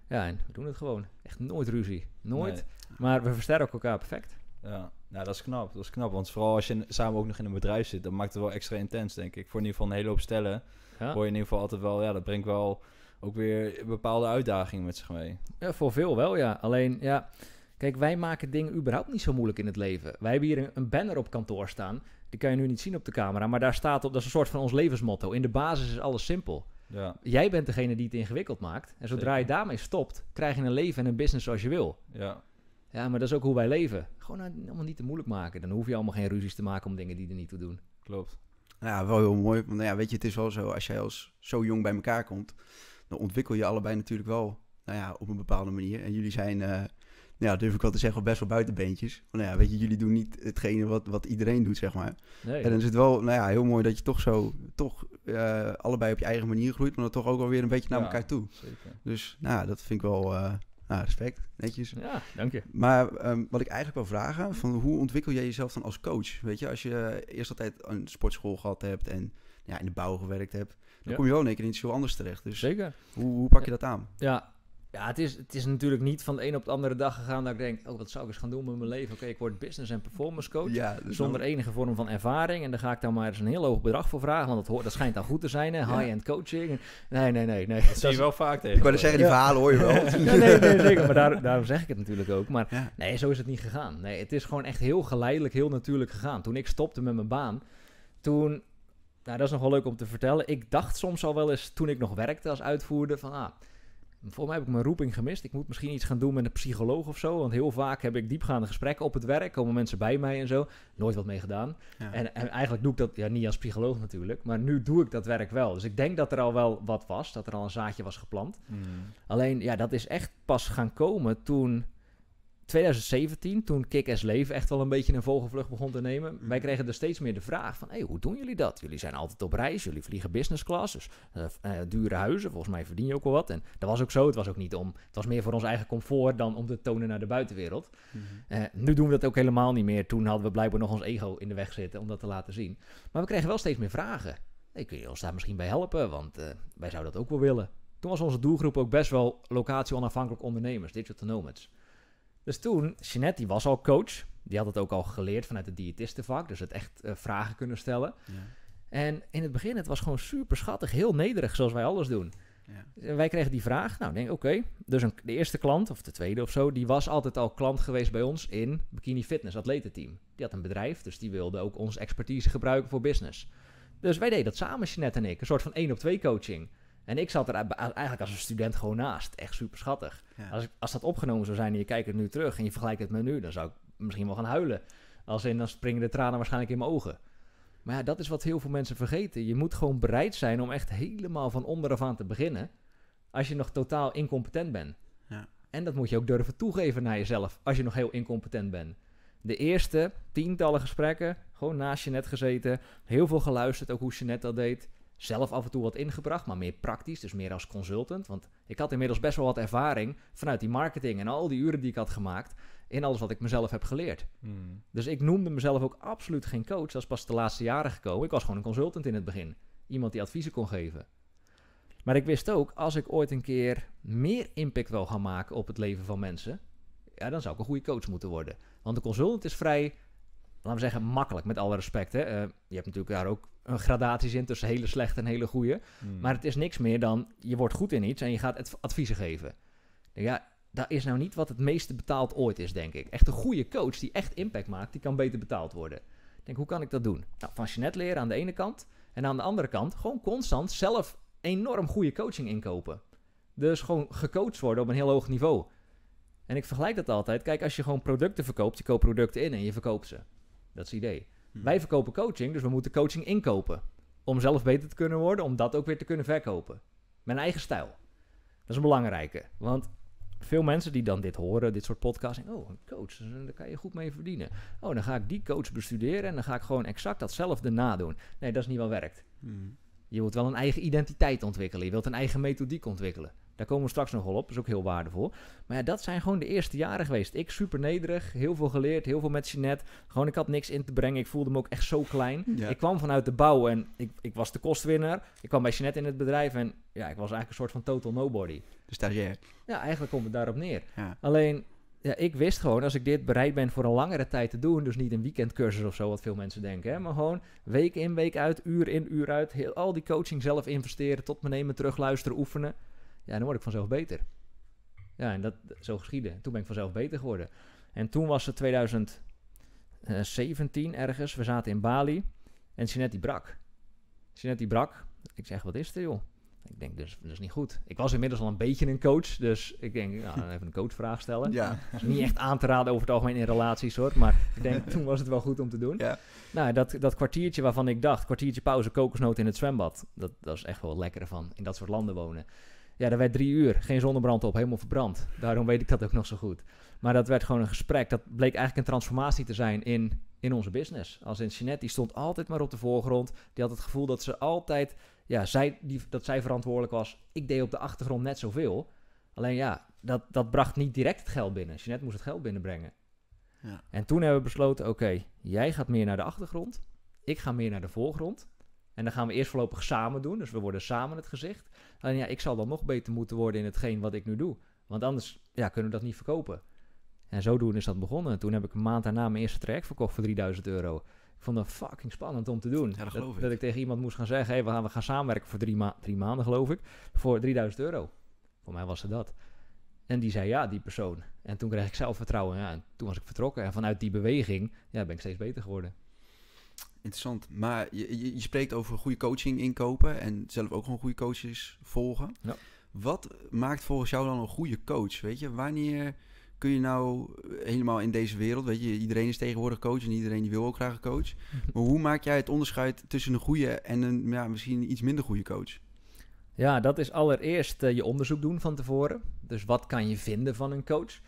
Ja, en we doen het gewoon. Echt nooit ruzie. Nooit. Maar we versterken elkaar perfect. Ja, nou, dat is knap. Dat is knap. Want vooral als je samen ook nog in een bedrijf zit, dan maakt het wel extra intens, denk ik. Voor in ieder geval een hele hoop stellen ja. hoor je in ieder geval altijd wel, ja, dat brengt wel ook weer bepaalde uitdagingen met zich mee. Ja, voor veel wel, ja. Alleen, ja, kijk, wij maken dingen überhaupt niet zo moeilijk in het leven. Wij hebben hier een, banner op kantoor staan. Die kan je nu niet zien op de camera, maar daar staat op, dat is een soort van ons levensmotto. In de basis is alles simpel. Ja. Jij bent degene die het ingewikkeld maakt. En zodra je daarmee stopt, krijg je een leven en een business zoals je wil. Ja. Ja, maar dat is ook hoe wij leven. Gewoon het nou, allemaal niet te moeilijk maken. Dan hoef je allemaal geen ruzies te maken om dingen die er niet toe doen. Klopt. Nou ja, wel heel mooi. Want nou ja, weet je, het is wel zo, als jij als zo jong bij elkaar komt, dan ontwikkel je allebei natuurlijk wel nou ja, op een bepaalde manier. En jullie zijn, eh, nou ja, durf ik wel te zeggen, best wel buitenbeentjes. Want, nou ja, weet je, jullie doen niet hetgene wat, wat iedereen doet, zeg maar. En dan is het wel nou ja, heel mooi dat je toch zo, toch eh, allebei op je eigen manier groeit, maar dan toch ook alweer een beetje naar elkaar toe. Dus nou, dat vind ik wel, eh, nou, respect, netjes. Ja, dank je. Maar ehm, wat ik eigenlijk wil vragen, van hoe ontwikkel jij jezelf dan als coach? Weet je, als je eerst altijd een sportschool gehad hebt en ja, in de bouw gewerkt hebt, dan kom je wel in één keer in iets heel anders terecht. Dus Zeker. Hoe, hoe pak je dat aan? Ja, ja, het is, het is natuurlijk niet van de een op de andere dag gegaan dat ik denk, oh, wat zou ik eens gaan doen met mijn leven? Oké, ik word business en performance coach dus zonder enige vorm van ervaring. En dan ga ik dan maar eens een heel hoog bedrag voor vragen, want dat, hoort, dat schijnt dan goed te zijn, hè? high-end coaching. Nee, nee, nee. nee. Dat, zie je wel vaak tegen. Ik wou zeggen, die verhalen hoor je wel. nee, nee, nee, zeker. Maar daar, daarom zeg ik het natuurlijk ook. Maar nee, zo is het niet gegaan. Nee, het is gewoon echt heel geleidelijk, heel natuurlijk gegaan. Toen ik stopte met mijn baan, toen... Nou, dat is nog wel leuk om te vertellen. Ik dacht soms al wel eens, toen ik nog werkte als uitvoerder, van... Ah, voor mij heb ik mijn roeping gemist. Ik moet misschien iets gaan doen met een psycholoog of zo. Want heel vaak heb ik diepgaande gesprekken op het werk. Komen mensen bij mij en zo. Nooit wat mee gedaan. En, en, eigenlijk doe ik dat ja, niet als psycholoog natuurlijk. Maar nu doe ik dat werk wel. Dus ik denk dat er al wel wat was. Dat er al een zaadje was geplant. Mm. Alleen ja, dat is echt pas gaan komen toen 2017, toen Kick-Ass Leven echt wel een beetje een vogelvlucht begon te nemen, mhm. wij kregen er dus steeds meer de vraag van, hey, hoe doen jullie dat? Jullie zijn altijd op reis, jullie vliegen business class, dus eh, eh, dure huizen, volgens mij verdien je ook wel wat. En dat was ook zo, het was ook niet om, het was meer voor ons eigen comfort dan om te tonen naar de buitenwereld. Mhm. Eh, nu doen we dat ook helemaal niet meer. Toen hadden we blijkbaar nog ons ego in de weg zitten om dat te laten zien. Maar we kregen wel steeds meer vragen. Hey, kun je ons daar misschien bij helpen? Want wij zouden dat ook wel willen. Toen was onze doelgroep ook best wel locatie-onafhankelijk ondernemers, digital nomads. Dus toen, Jeanette die was al coach. Die had het ook al geleerd vanuit het diëtistenvak. Dus het echt eh, vragen kunnen stellen. Ja. En in het begin, het was gewoon super schattig. Heel nederig, zoals wij alles doen. Ja. En eh, wij kregen die vraag. Nou, ik denk oké. Dus een, de eerste klant, of de tweede of zo, die was altijd al klant geweest bij ons in Bikini Fitness Atletenteam. Die had een bedrijf, dus die wilde ook onze expertise gebruiken voor business. Dus wij deden dat samen, Jeanette en ik. Een soort van één op twee coaching. En ik zat er eigenlijk als een student gewoon naast. Echt super schattig. Als, ik, als dat opgenomen zou zijn en je kijkt het nu terug en je vergelijkt het met nu, dan zou ik misschien wel gaan huilen. Als in, dan springen de tranen waarschijnlijk in mijn ogen. Maar ja, dat is wat heel veel mensen vergeten. Je moet gewoon bereid zijn om echt helemaal van onderaf aan te beginnen. Als je nog totaal incompetent bent. Ja. En dat moet je ook durven toegeven naar jezelf. Als je nog heel incompetent bent. De eerste tientallen gesprekken, gewoon naast je net gezeten. Heel veel geluisterd, ook hoe je net dat deed zelf af en toe wat ingebracht, maar meer praktisch, dus meer als consultant. Want ik had inmiddels best wel wat ervaring vanuit die marketing en al die uren die ik had gemaakt in alles wat ik mezelf heb geleerd. Hmm. Dus ik noemde mezelf ook absoluut geen coach, dat is pas de laatste jaren gekomen. Ik was gewoon een consultant in het begin, iemand die adviezen kon geven. Maar ik wist ook, als ik ooit een keer meer impact wil gaan maken op het leven van mensen, ja, dan zou ik een goede coach moeten worden. Want een consultant is vrij laten we zeggen, makkelijk, met alle respect. Eh, je hebt natuurlijk daar ook een gradatie in tussen hele slechte en hele goede. Hmm. Maar het is niks meer dan, je wordt goed in iets en je gaat adviezen geven. Ja, dat is nou niet wat het meeste betaald ooit is, denk ik. Echt een goede coach die echt impact maakt, die kan beter betaald worden. Ik denk, hoe kan ik dat doen? Nou, van Jeanette leren aan de ene kant. En aan de andere kant, gewoon constant zelf enorm goede coaching inkopen. Dus gewoon gecoacht worden op een heel hoog niveau. En ik vergelijk dat altijd. Kijk, als je gewoon producten verkoopt, je koopt producten in en je verkoopt ze. Dat is het idee. Hmm. Wij verkopen coaching, dus we moeten coaching inkopen. Om zelf beter te kunnen worden, om dat ook weer te kunnen verkopen. Mijn eigen stijl. Dat is een belangrijke. Want veel mensen die dan dit horen, dit soort podcasts, denken, oh, een coach, daar kan je goed mee verdienen. Oh, dan ga ik die coach bestuderen en dan ga ik gewoon exact datzelfde nadoen. Nee, dat is niet wat werkt. Hmm. Je wilt wel een eigen identiteit ontwikkelen, je wilt een eigen methodiek ontwikkelen. Daar komen we straks nog wel op. Dat is ook heel waardevol. Maar ja, dat zijn gewoon de eerste jaren geweest. Ik super nederig, heel veel geleerd, heel veel met Jeanette. Gewoon, ik had niks in te brengen. Ik voelde me ook echt zo klein. Ik kwam vanuit de bouw en ik, ik was de kostwinner. Ik kwam bij Jeanette in het bedrijf en ja, ik was eigenlijk een soort van total nobody. De stagiair. Ja, eigenlijk komt het daarop neer. Alleen, ja, ik wist gewoon, als ik dit bereid ben voor een langere tijd te doen, dus niet een weekendcursus of zo, wat veel mensen denken, hè, maar gewoon week in, week uit, uur in, uur uit, heel, al die coaching zelf investeren, tot me nemen, terug luisteren, oefenen. Ja, dan word ik vanzelf beter. Ja, en dat zo geschiedde. Toen ben ik vanzelf beter geworden. En toen was het 2017 ergens. We zaten in Bali. En Sinetti brak. Sinetti brak. Ik zeg, wat is er joh? Ik denk, dus dat is niet goed. Ik was inmiddels al een beetje een coach. Dus ik denk, nou, even een coachvraag stellen. Ja. niet echt aan te raden over het algemeen in relaties hoor. Maar ik denk, toen was het wel goed om te doen. Ja. Nou, dat, dat kwartiertje waarvan ik dacht, kwartiertje pauze, kokosnoot in het zwembad. Dat, dat is echt wel lekker van in dat soort landen wonen. Ja, dat werd drie uur. Geen zonnebrand op, helemaal verbrand. Daarom weet ik dat ook nog zo goed. Maar dat werd gewoon een gesprek. Dat bleek eigenlijk een transformatie te zijn in, in onze business. Als in Jeanette, die stond altijd maar op de voorgrond. Die had het gevoel dat ze altijd, ja, zij, die, dat zij verantwoordelijk was. Ik deed op de achtergrond net zoveel. Alleen ja, dat, dat bracht niet direct het geld binnen. Jeanette moest het geld binnenbrengen. Ja. En toen hebben we besloten, oké, jij gaat meer naar de achtergrond. Ik ga meer naar de voorgrond. En dan gaan we eerst voorlopig samen doen. Dus we worden samen het gezicht. En ja, ik zal dan nog beter moeten worden in hetgeen wat ik nu doe. Want anders ja, kunnen we dat niet verkopen. En doen is dat begonnen. En toen heb ik een maand daarna mijn eerste traject verkocht voor 3000 euro. Ik vond dat fucking spannend om te doen. dat, ik. tegen iemand moest gaan zeggen: hey, we, gaan, we gaan samenwerken voor drie, maanden, geloof ik. Voor 3000 euro. Voor mij was het dat. En die zei ja, die persoon. En toen kreeg ik zelfvertrouwen. Ja, en toen was ik vertrokken. En vanuit die beweging ja, ben ik steeds beter geworden. Interessant. Maar je, je, spreekt over goede coaching inkopen en zelf ook gewoon goede coaches volgen. Ja. Wat maakt volgens jou dan een goede coach? Weet je, wanneer kun je nou helemaal in deze wereld, weet je, iedereen is tegenwoordig coach en iedereen wil ook graag een coach. Maar hoe maak jij het onderscheid tussen een goede en een ja, misschien iets minder goede coach? Ja, dat is allereerst eh, je onderzoek doen van tevoren. Dus wat kan je vinden van een coach?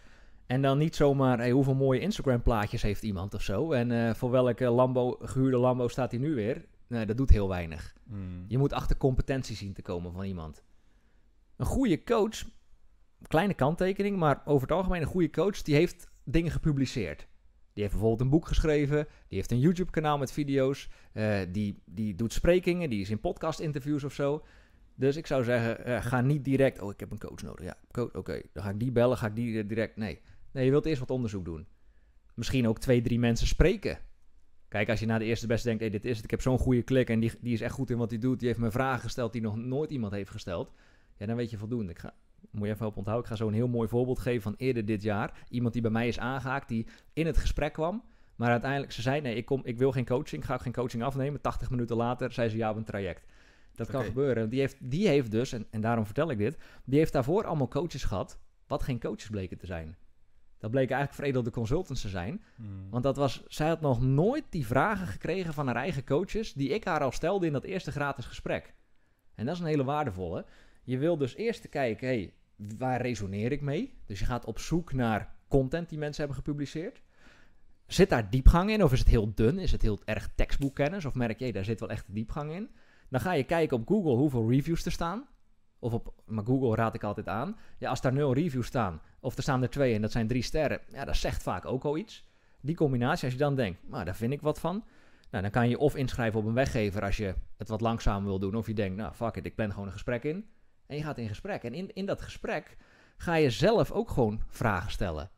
En dan niet zomaar hey, hoeveel mooie Instagram plaatjes heeft iemand of zo. En eh, voor welke Lambo, gehuurde Lambo staat hij nu weer? Nee, dat doet heel weinig. Hmm. Je moet achter competentie zien te komen van iemand. Een goede coach, kleine kanttekening, maar over het algemeen een goede coach, die heeft dingen gepubliceerd. Die heeft bijvoorbeeld een boek geschreven, die heeft een YouTube-kanaal met video's, eh, die, die doet sprekingen, die is in podcast-interviews of zo. Dus ik zou zeggen, eh, ga niet direct, oh ik heb een coach nodig. Ja, coach, oké, dan ga ik die bellen, ga ik die direct, nee je wilt eerst wat onderzoek doen. Misschien ook twee, drie mensen spreken. Kijk, als je na de eerste beste denkt, hey, dit is het, ik heb zo'n goede klik en die, die is echt goed in wat hij doet, die heeft me vragen gesteld die nog nooit iemand heeft gesteld, ja, dan weet je voldoende. Ik ga, moet je even op onthouden, ik ga zo een heel mooi voorbeeld geven van eerder dit jaar. Iemand die bij mij is aangehaakt, die in het gesprek kwam, maar uiteindelijk, ze zei, nee, ik, kom, ik wil geen coaching, ga ik geen coaching afnemen. 80 minuten later zei ze, ja, op een traject. Dat kan gebeuren. Die heeft, die heeft dus, en, en daarom vertel ik dit, die heeft daarvoor allemaal coaches gehad, wat geen coaches bleken te zijn. Dat bleek eigenlijk de consultants te zijn. Hmm. Want dat was, zij had nog nooit die vragen gekregen van haar eigen coaches... die ik haar al stelde in dat eerste gratis gesprek. En dat is een hele waardevolle. Je wil dus eerst kijken, hey, waar resoneer ik mee? Dus je gaat op zoek naar content die mensen hebben gepubliceerd. Zit daar diepgang in of is het heel dun? Is het heel erg tekstboekkennis? Of merk je, daar zit wel echt diepgang in? Dan ga je kijken op Google hoeveel reviews er staan. Of op, maar Google raad ik altijd aan. Ja, als daar nul reviews staan, of er staan er twee en dat zijn drie sterren. Ja, dat zegt vaak ook al iets. Die combinatie, als je dan denkt, maar nou, daar vind ik wat van. Nou, dan kan je of inschrijven op een weggever als je het wat langzamer wil doen. Of je denkt, nou, fuck it, ik plan gewoon een gesprek in. En je gaat in gesprek. En in, in dat gesprek ga je zelf ook gewoon vragen stellen.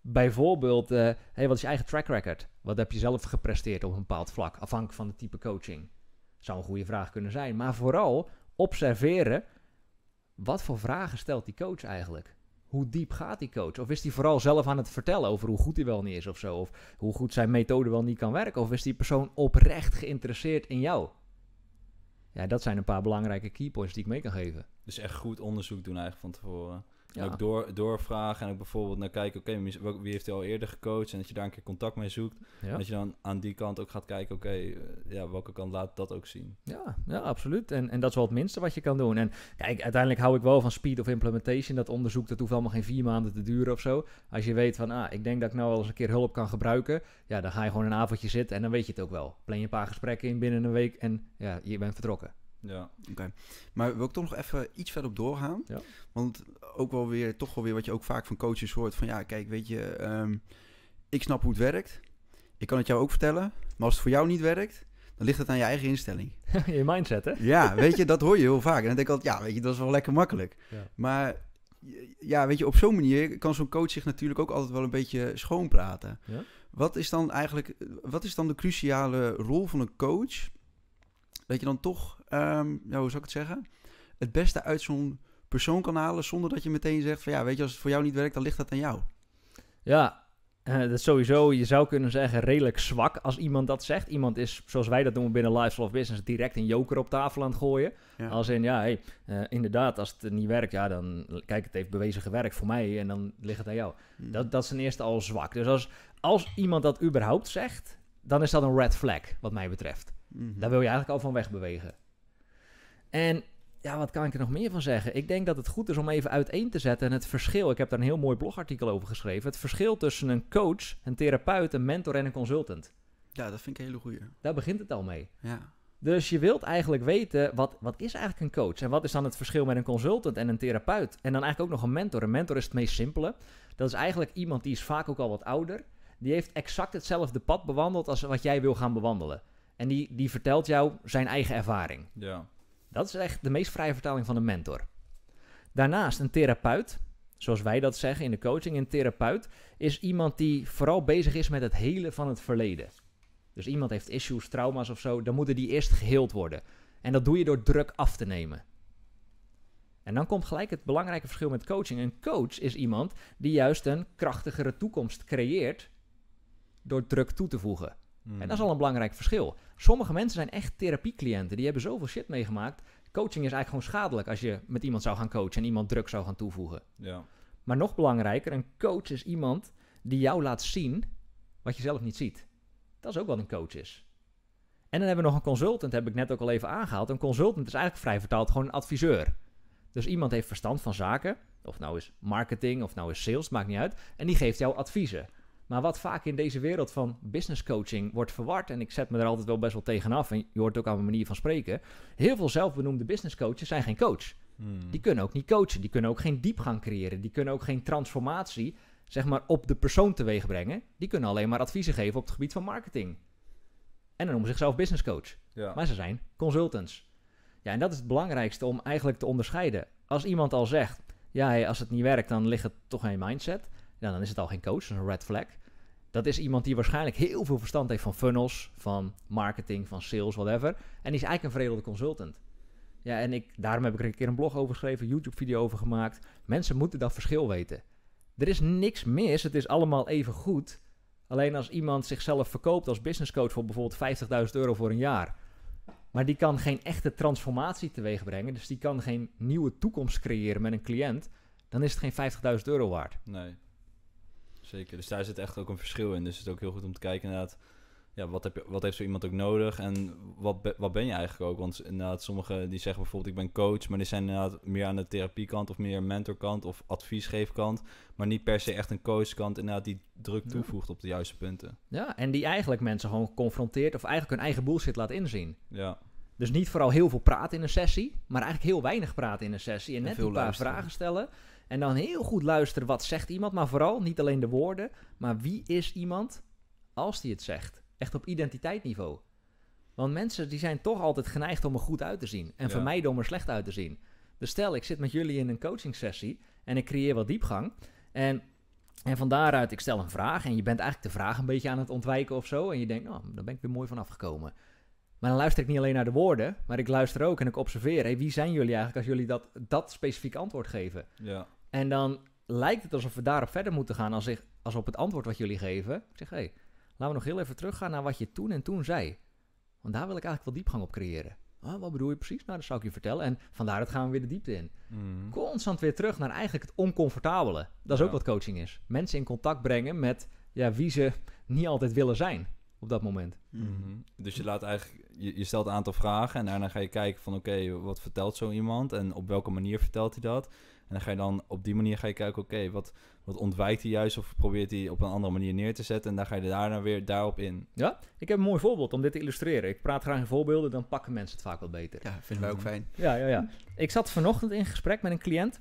Bijvoorbeeld, uh, hey, wat is je eigen track record? Wat heb je zelf gepresteerd op een bepaald vlak, afhankelijk van het type coaching? Zou een goede vraag kunnen zijn. Maar vooral observeren, wat voor vragen stelt die coach eigenlijk? hoe diep gaat die coach? Of is hij vooral zelf aan het vertellen over hoe goed hij wel niet is of zo? Of hoe goed zijn methode wel niet kan werken? Of is die persoon oprecht geïnteresseerd in jou? Ja, dat zijn een paar belangrijke keypoints die ik mee kan geven. Dus echt goed onderzoek doen eigenlijk van tevoren ook door, doorvragen en ook bijvoorbeeld naar kijken, oké, wie heeft hij al eerder gecoacht? En dat je daar een keer contact mee zoekt. En dat je dan aan die kant ook gaat kijken, oké, eh, ja, welke kant laat dat ook zien? Ja, ja absoluut. En, en dat is wel het minste wat je kan doen. En kijk, uiteindelijk hou ik wel van speed of implementation. Dat onderzoek, dat hoeft allemaal geen vier maanden te duren of zo. Als je weet van, ah, ik denk dat ik nou wel eens een keer hulp kan gebruiken. Ja, dan ga je gewoon een avondje zitten en dan weet je het ook wel. Plan je een paar gesprekken in binnen een week en ja, je bent vertrokken. Ja. Oké. Maar wil ik toch nog even iets verder op doorgaan? Ja. Want ook wel weer, toch wel weer wat je ook vaak van coaches hoort. Van ja, kijk, weet je, ehm, ik snap hoe het werkt. Ik kan het jou ook vertellen. Maar als het voor jou niet werkt, dan ligt het aan je eigen instelling. je mindset, hè? Ja, weet je, dat hoor je heel vaak. En dan denk ik altijd, ja, weet je, dat is wel lekker makkelijk. Maar ja, weet je, op zo'n manier kan zo'n coach zich natuurlijk ook altijd wel een beetje schoonpraten. Ja? Wat is dan eigenlijk, wat is dan de cruciale rol van een coach? Dat je dan toch, um, nou, hoe zou ik het zeggen, het beste uit zo'n persoon kan halen zonder dat je meteen zegt van ja, weet je, als het voor jou niet werkt, dan ligt dat aan jou. Ja, eh, dat is sowieso, je zou kunnen zeggen, redelijk zwak als iemand dat zegt. Iemand is, zoals wij dat noemen binnen Lifestyle of Business, direct een joker op tafel aan het gooien. Als in, ja, eh, inderdaad, als het niet werkt, ja, dan kijk, het heeft bewezen gewerkt voor mij en dan ligt het aan jou. Hmm. Dat, dat is ten eerste al zwak. Dus als, als iemand dat überhaupt zegt, dan is dat een red flag, wat mij betreft. Mhm. Daar wil je eigenlijk al van wegbewegen. En ja, wat kan ik er nog meer van zeggen? Ik denk dat het goed is om even uiteen te zetten het verschil. Ik heb daar een heel mooi blogartikel over geschreven. Het verschil tussen een coach, een therapeut, een mentor en een consultant. Ja, dat vind ik een hele goede. Daar begint het al mee. Ja. Dus je wilt eigenlijk weten, wat, wat is eigenlijk een coach? En wat is dan het verschil met een consultant en een therapeut? En dan eigenlijk ook nog een mentor. Een mentor is het meest simpele. Dat is eigenlijk iemand die is vaak ook al wat ouder. Die heeft exact hetzelfde pad bewandeld als wat jij wil gaan bewandelen. En die, die vertelt jou zijn eigen ervaring. Ja. Dat is echt de meest vrije vertaling van een mentor. Daarnaast een therapeut, zoals wij dat zeggen in de coaching, een therapeut is iemand die vooral bezig is met het helen van het verleden. Dus iemand heeft issues, trauma's of zo, dan moeten die eerst geheeld worden. En dat doe je door druk af te nemen. En dan komt gelijk het belangrijke verschil met coaching. Een coach is iemand die juist een krachtigere toekomst creëert door druk toe te voegen. Mm. En dat is al een belangrijk verschil. Sommige mensen zijn echt therapiecliënten. Die hebben zoveel shit meegemaakt. Coaching is eigenlijk gewoon schadelijk als je met iemand zou gaan coachen en iemand druk zou gaan toevoegen. Ja. Maar nog belangrijker, een coach is iemand die jou laat zien wat je zelf niet ziet. Dat is ook wat een coach is. En dan hebben we nog een consultant, heb ik net ook al even aangehaald. Een consultant is eigenlijk vrij vertaald gewoon een adviseur. Dus iemand heeft verstand van zaken, of nou is marketing, of nou is sales, maakt niet uit. En die geeft jou adviezen. Maar wat vaak in deze wereld van business coaching wordt verward, en ik zet me er altijd wel best wel tegenaf, en je hoort ook aan mijn manier van spreken, heel veel zelfbenoemde business coaches zijn geen coach. Hmm. Die kunnen ook niet coachen, die kunnen ook geen diepgang creëren, die kunnen ook geen transformatie zeg maar, op de persoon teweeg brengen. Die kunnen alleen maar adviezen geven op het gebied van marketing. En dan noemen ze zichzelf business coach. Maar ze zijn consultants. Ja, en dat is het belangrijkste om eigenlijk te onderscheiden. Als iemand al zegt, ja, als het niet werkt, dan ligt het toch in je mindset nou, dan is het al geen coach, dat is een red flag. Dat is iemand die waarschijnlijk heel veel verstand heeft van funnels, van marketing, van sales, whatever. En die is eigenlijk een veredelde consultant. Ja, en ik, daarom heb ik er een keer een blog over geschreven, YouTube-video over gemaakt. Mensen moeten dat verschil weten. Er is niks mis, het is allemaal even goed. Alleen als iemand zichzelf verkoopt als businesscoach voor bijvoorbeeld 50.000 euro voor een jaar. Maar die kan geen echte transformatie teweeg brengen. Dus die kan geen nieuwe toekomst creëren met een cliënt. Dan is het geen 50.000 euro waard. Nee zeker. Dus daar zit echt ook een verschil in. Dus het is ook heel goed om te kijken inderdaad... Ja, wat, heb je, wat heeft zo iemand ook nodig en wat, wat ben je eigenlijk ook? Want inderdaad, sommigen die zeggen bijvoorbeeld ik ben coach... maar die zijn inderdaad meer aan de therapiekant of meer mentorkant of adviesgeefkant... maar niet per se echt een coachkant inderdaad die druk toevoegt op de juiste punten. Ja, en die eigenlijk mensen gewoon confronteert of eigenlijk hun eigen bullshit laat inzien. Ja. Dus niet vooral heel veel praten in een sessie, maar eigenlijk heel weinig praten in een sessie. En, net een paar vragen stellen. En dan heel goed luisteren wat zegt iemand, maar vooral niet alleen de woorden, maar wie is iemand als die het zegt. Echt op identiteitsniveau. Want mensen die zijn toch altijd geneigd om er goed uit te zien en vermijden om er slecht uit te zien. Dus stel, ik zit met jullie in een coaching sessie en ik creëer wat diepgang. En, en van daaruit, ik stel een vraag en je bent eigenlijk de vraag een beetje aan het ontwijken of zo. En je denkt, nou, oh, daar ben ik weer mooi van afgekomen. Maar dan luister ik niet alleen naar de woorden, maar ik luister ook en ik observeer. wie zijn jullie eigenlijk als jullie dat, dat specifiek antwoord geven? Ja. En dan lijkt het alsof we daarop verder moeten gaan als, ik, als op het antwoord wat jullie geven. Ik zeg, hé, hey, laten we nog heel even teruggaan naar wat je toen en toen zei. Want daar wil ik eigenlijk wel diepgang op creëren. Ah, wat bedoel je precies? Nou, dat zou ik je vertellen. En vandaar dat gaan we weer de diepte in. Mhm. Constant weer terug naar eigenlijk het oncomfortabele. Dat is ook wat coaching is. Mensen in contact brengen met ja, wie ze niet altijd willen zijn op dat moment. Mhm. Mhm. Dus je laat eigenlijk, je, stelt een aantal vragen en daarna ga je kijken van oké, wat vertelt zo iemand en op welke manier vertelt hij dat? En dan ga je dan op die manier ga je kijken, oké, wat, wat ontwijkt hij juist of probeert hij op een andere manier neer te zetten en dan ga je daarna nou weer daarop in. Ja, ik heb een mooi voorbeeld om dit te illustreren. Ik praat graag in voorbeelden, dan pakken mensen het vaak wel beter. Ja, vinden wij ook fijn. Ja, ja, ja. Ik zat vanochtend in gesprek met een cliënt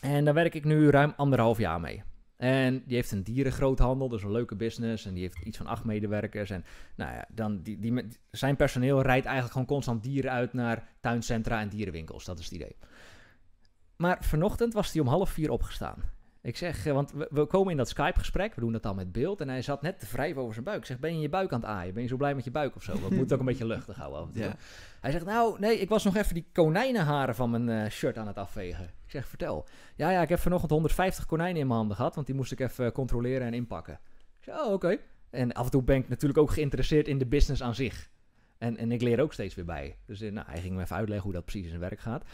en daar werk ik nu ruim anderhalf jaar mee. En die heeft een dierengroothandel, dus een leuke business. En die heeft iets van acht medewerkers. En nou ja, dan die, die, zijn personeel rijdt eigenlijk gewoon constant dieren uit naar tuincentra en dierenwinkels. Dat is het idee. Maar vanochtend was hij om half vier opgestaan. Ik zeg, eh, want we, komen in dat Skype-gesprek, we doen dat al met beeld. En hij zat net te wrijven over zijn buik. Ik zeg, ben je je buik aan het aaien? Ben je zo blij met je buik of zo? Dat moet ook een beetje luchtig houden. Af toe. Hij zegt, nou nee, ik was nog even die konijnenharen van mijn eh, shirt aan het afvegen. Ik zeg, vertel. Ja, ja, ik heb vanochtend 150 konijnen in mijn handen gehad, want die moest ik even controleren en inpakken. Ik zeg, oh, oké. En af en toe ben ik natuurlijk ook geïnteresseerd in de business aan zich. En, en ik leer ook steeds weer bij. Dus eh, nou, hij ging me even uitleggen hoe dat precies in zijn werk gaat.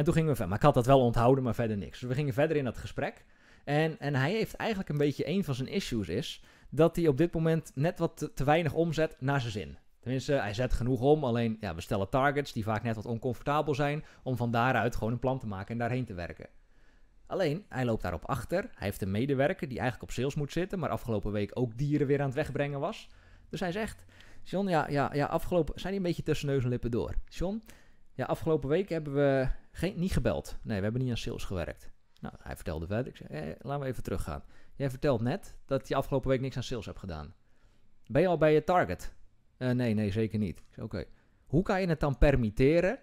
En toen gingen we verder. Maar ik had dat wel onthouden, maar verder niks. Dus we gingen verder in dat gesprek. En, en hij heeft eigenlijk een beetje een van zijn issues is dat hij op dit moment net wat te, weinig omzet naar zijn zin. Tenminste, hij zet genoeg om, alleen ja, we stellen targets die vaak net wat oncomfortabel zijn om van daaruit gewoon een plan te maken en daarheen te werken. Alleen, hij loopt daarop achter. Hij heeft een medewerker die eigenlijk op sales moet zitten, maar afgelopen week ook dieren weer aan het wegbrengen was. Dus hij zegt, John, ja, ja, ja afgelopen... Zijn die een beetje tussen neus en lippen door? John, ja, afgelopen week hebben we geen, niet gebeld. Nee, we hebben niet aan sales gewerkt. Nou, hij vertelde verder. Ik zei, hey, eh, laten we even teruggaan. Jij vertelt net dat je afgelopen week niks aan sales hebt gedaan. Ben je al bij je target? Eh, nee, nee, zeker niet. oké. Hoe kan je het dan permitteren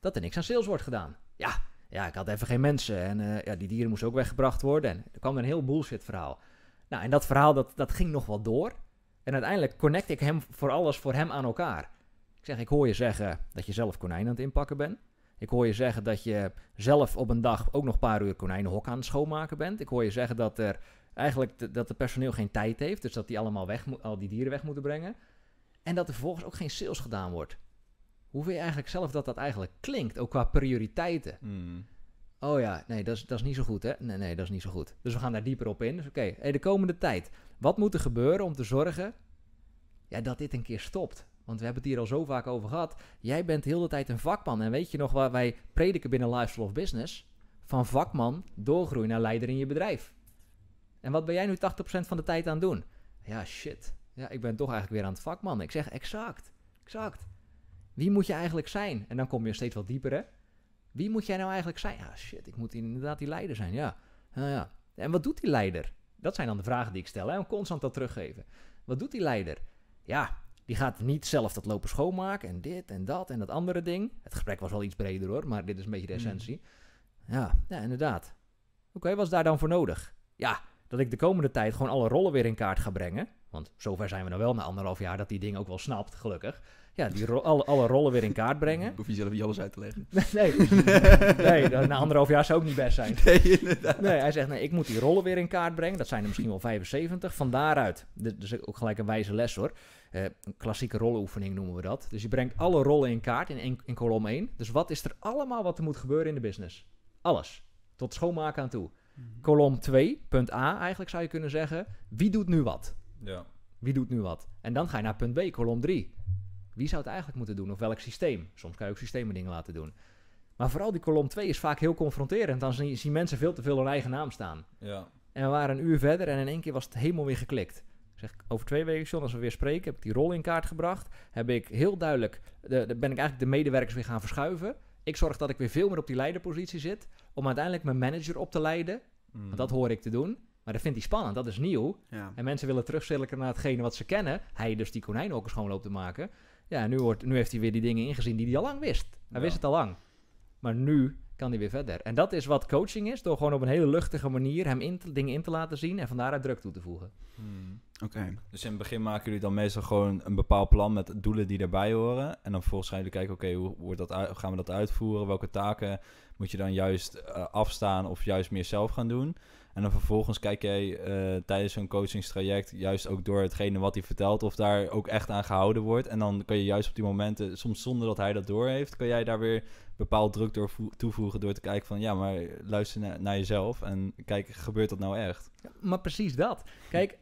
dat er niks aan sales wordt gedaan? Ja, ja ik had even geen mensen en eh, ja, die dieren moesten ook weggebracht worden. En er kwam een heel bullshit verhaal. Nou, en dat verhaal dat, dat ging nog wel door. En uiteindelijk connect ik hem voor alles voor hem aan elkaar. Ik zeg, ik hoor je zeggen dat je zelf konijn aan het inpakken bent. Ik hoor je zeggen dat je zelf op een dag ook nog een paar uur konijnenhok aan het schoonmaken bent. Ik hoor je zeggen dat er eigenlijk dat het personeel geen tijd heeft, dus dat die allemaal weg, al die dieren weg moeten brengen. En dat er vervolgens ook geen sales gedaan wordt. Hoe vind je eigenlijk zelf dat dat eigenlijk klinkt, ook qua prioriteiten? Hmm. Oh ja, nee, dat is, dat is niet zo goed, hè? Nee, nee, dat is niet zo goed. Dus we gaan daar dieper op in. Dus oké, hey, de komende tijd. Wat moet er gebeuren om te zorgen ja, dat dit een keer stopt? Want we hebben het hier al zo vaak over gehad. Jij bent heel de hele tijd een vakman. En weet je nog waar wij prediken binnen Lifestyle of Business? Van vakman doorgroeien naar leider in je bedrijf. En wat ben jij nu 80% van de tijd aan het doen? Ja, shit. Ja, ik ben toch eigenlijk weer aan het vakman. Ik zeg exact. Exact. Wie moet je eigenlijk zijn? En dan kom je steeds wat dieper, hè? Wie moet jij nou eigenlijk zijn? Ja, shit, ik moet inderdaad die leider zijn, ja. ja. En wat doet die leider? Dat zijn dan de vragen die ik stel, hè? constant dat teruggeven. Wat doet die leider? Ja, die gaat niet zelf dat lopen schoonmaken en dit en dat en dat andere ding. Het gesprek was wel iets breder hoor, maar dit is een beetje de hmm. essentie. Ja, ja, inderdaad. Oké, okay, wat is daar dan voor nodig? Ja, dat ik de komende tijd gewoon alle rollen weer in kaart ga brengen. Want zover zijn we nou wel na anderhalf jaar dat die ding ook wel snapt, gelukkig. Ja, die alle, alle, rollen weer in kaart brengen. Hoef je zelf niet alles uit te leggen. nee, nee, na anderhalf jaar zou ook niet best zijn. Nee, inderdaad. Nee, hij zegt, nee, ik moet die rollen weer in kaart brengen. Dat zijn er misschien wel 75. Van daaruit, dat is ook gelijk een wijze les hoor. Eh, een klassieke rolloefening noemen we dat. Dus je brengt alle rollen in kaart in, in, kolom 1. Dus wat is er allemaal wat er moet gebeuren in de business? Alles. Tot schoonmaken aan toe. Mhm. Kolom 2, punt A eigenlijk zou je kunnen zeggen. Wie doet nu wat? Ja. Wie doet nu wat? En dan ga je naar punt B, kolom 3. Wie zou het eigenlijk moeten doen? Of welk systeem? Soms kan je ook systemen dingen laten doen. Maar vooral die kolom 2 is vaak heel confronterend. Dan zien, mensen veel te veel hun eigen naam staan. Ja. En we waren een uur verder en in één keer was het helemaal weer geklikt. Zeg ik, over twee weken, John, als we weer spreken, heb ik die rol in kaart gebracht. Heb ik heel duidelijk, de, ben ik eigenlijk de medewerkers weer gaan verschuiven. Ik zorg dat ik weer veel meer op die leiderpositie zit. Om uiteindelijk mijn manager op te leiden. Mm. Want dat hoor ik te doen. Maar dat vindt hij spannend, dat is nieuw. En mensen willen terugzilken naar hetgene wat ze kennen. Hij dus die konijn ook schoon loopt te maken. Ja, nu, wordt, nu heeft hij weer die dingen ingezien die hij al lang wist. Hij wist het al lang. Maar nu kan hij weer verder. En dat is wat coaching is, door gewoon op een hele luchtige manier hem in dingen in te laten zien en van daaruit druk toe te voegen. Mm. Oké. Dus in het begin maken jullie dan meestal gewoon een bepaald plan met doelen die daarbij horen. En dan vervolgens gaan jullie kijken, oké, hoe wordt dat uit, gaan we dat uitvoeren? Welke taken moet je dan juist eh, afstaan of juist meer zelf gaan doen? En dan vervolgens kijk jij eh, tijdens zo'n coachingstraject juist ook door hetgene wat hij vertelt, of daar ook echt aan gehouden wordt. En dan kan je juist op die momenten, soms zonder dat hij dat door heeft, kan jij daar weer bepaald druk door toevoegen door te kijken van ja, maar luister naar jezelf en kijk, gebeurt dat nou echt? maar precies dat. Kijk,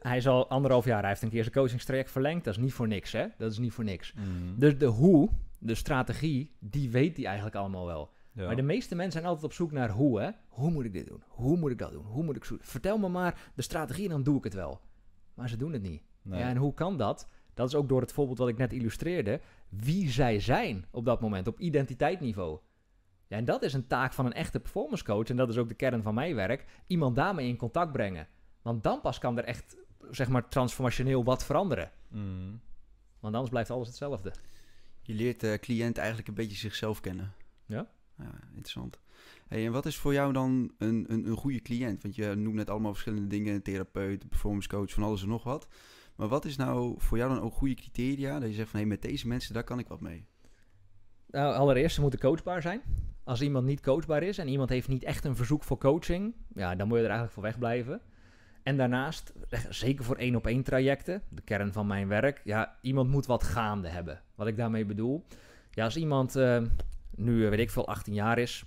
hij is al anderhalf jaar, hij heeft een keer zijn coachingstraject verlengd. Dat is niet voor niks, hè? Dat is niet voor niks. Mhm. Dus de hoe, de strategie, die weet hij eigenlijk allemaal wel. Maar de meeste mensen zijn altijd op zoek naar hoe, hè? Hoe moet ik dit doen? Hoe moet ik dat doen? Hoe moet ik Vertel me maar de strategie en dan doe ik het wel. Maar ze doen het niet. Ja, en hoe kan dat? Dat is ook door het voorbeeld wat ik net illustreerde. Wie zij zijn op dat moment, op identiteitsniveau. Ja, en dat is een taak van een echte performance coach. En dat is ook de kern van mijn werk. Iemand daarmee in contact brengen. Want dan pas kan er echt, zeg maar, transformationeel wat veranderen. Mm. Want anders blijft alles hetzelfde. Je leert de cliënt eigenlijk een beetje zichzelf kennen. Ja? Ja, interessant. Hey, en wat is voor jou dan een, een, een goede cliënt? Want je noemt net allemaal verschillende dingen, therapeut, performance coach, van alles en nog wat. Maar wat is nou voor jou dan ook goede criteria? Dat je zegt van, hé, hey, met deze mensen, daar kan ik wat mee. Nou, allereerst, ze moeten coachbaar zijn. Als iemand niet coachbaar is en iemand heeft niet echt een verzoek voor coaching, ja, dan moet je er eigenlijk voor wegblijven. En daarnaast, zeker voor één op één trajecten, de kern van mijn werk, ja, iemand moet wat gaande hebben. Wat ik daarmee bedoel, ja, als iemand eh, nu, eh, weet ik veel, 18 jaar is,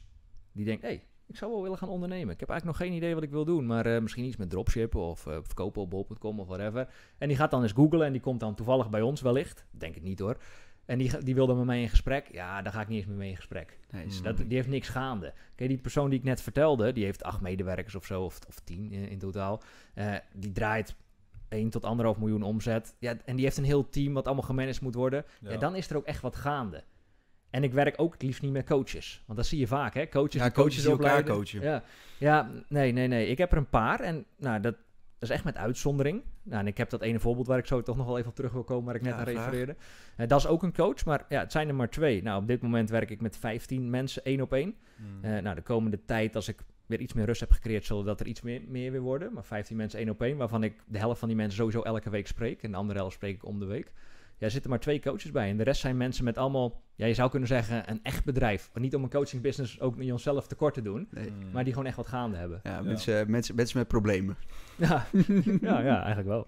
die denkt, hé, hey, ik zou wel willen gaan ondernemen. Ik heb eigenlijk nog geen idee wat ik wil doen, maar eh, misschien iets met dropshippen of verkopen op bol.com of whatever. En die gaat dan eens googlen en die komt dan toevallig bij ons wellicht, denk ik niet hoor. En die, die wilde met mij in gesprek. Ja, daar ga ik niet eens meer mee in gesprek. Dus mm. Dat, die heeft niks gaande. Kijk, die persoon die ik net vertelde, die heeft acht medewerkers of zo, of, of tien in, totaal. Eh, die draait 1 tot 1,5 miljoen omzet. Ja, en die heeft een heel team wat allemaal gemanaged moet worden. Ja. dan is er ook echt wat gaande. En ik werk ook het liefst niet met coaches. Want dat zie je vaak, hè? Coaches, ja, coaches, die elkaar coachen. Ja. ja, nee, nee, nee. Ik heb er een paar. En nou, dat is echt met uitzondering. Nou, en ik heb dat ene voorbeeld waar ik zo toch nog wel even op terug wil komen, waar ik net aan refereerde. Uh, dat is ook een coach, maar ja, het zijn er maar twee. Nou, op dit moment werk ik met 15 mensen één op één. Hmm. Eh, nou, de komende tijd, als ik weer iets meer rust heb gecreëerd, zullen dat er iets meer, meer weer worden. Maar 15 mensen één op één, waarvan ik de helft van die mensen sowieso elke week spreek. En de andere helft spreek ik om de week ja, zitten maar twee coaches bij. En de rest zijn mensen met allemaal, ja, je zou kunnen zeggen, een echt bedrijf. Niet om een coaching business ook met onszelf tekort te doen, nee. Mm. maar die gewoon echt wat gaande hebben. Ja, Mensen, eh, mensen, mensen met problemen. Ja, ja, ja, eigenlijk wel.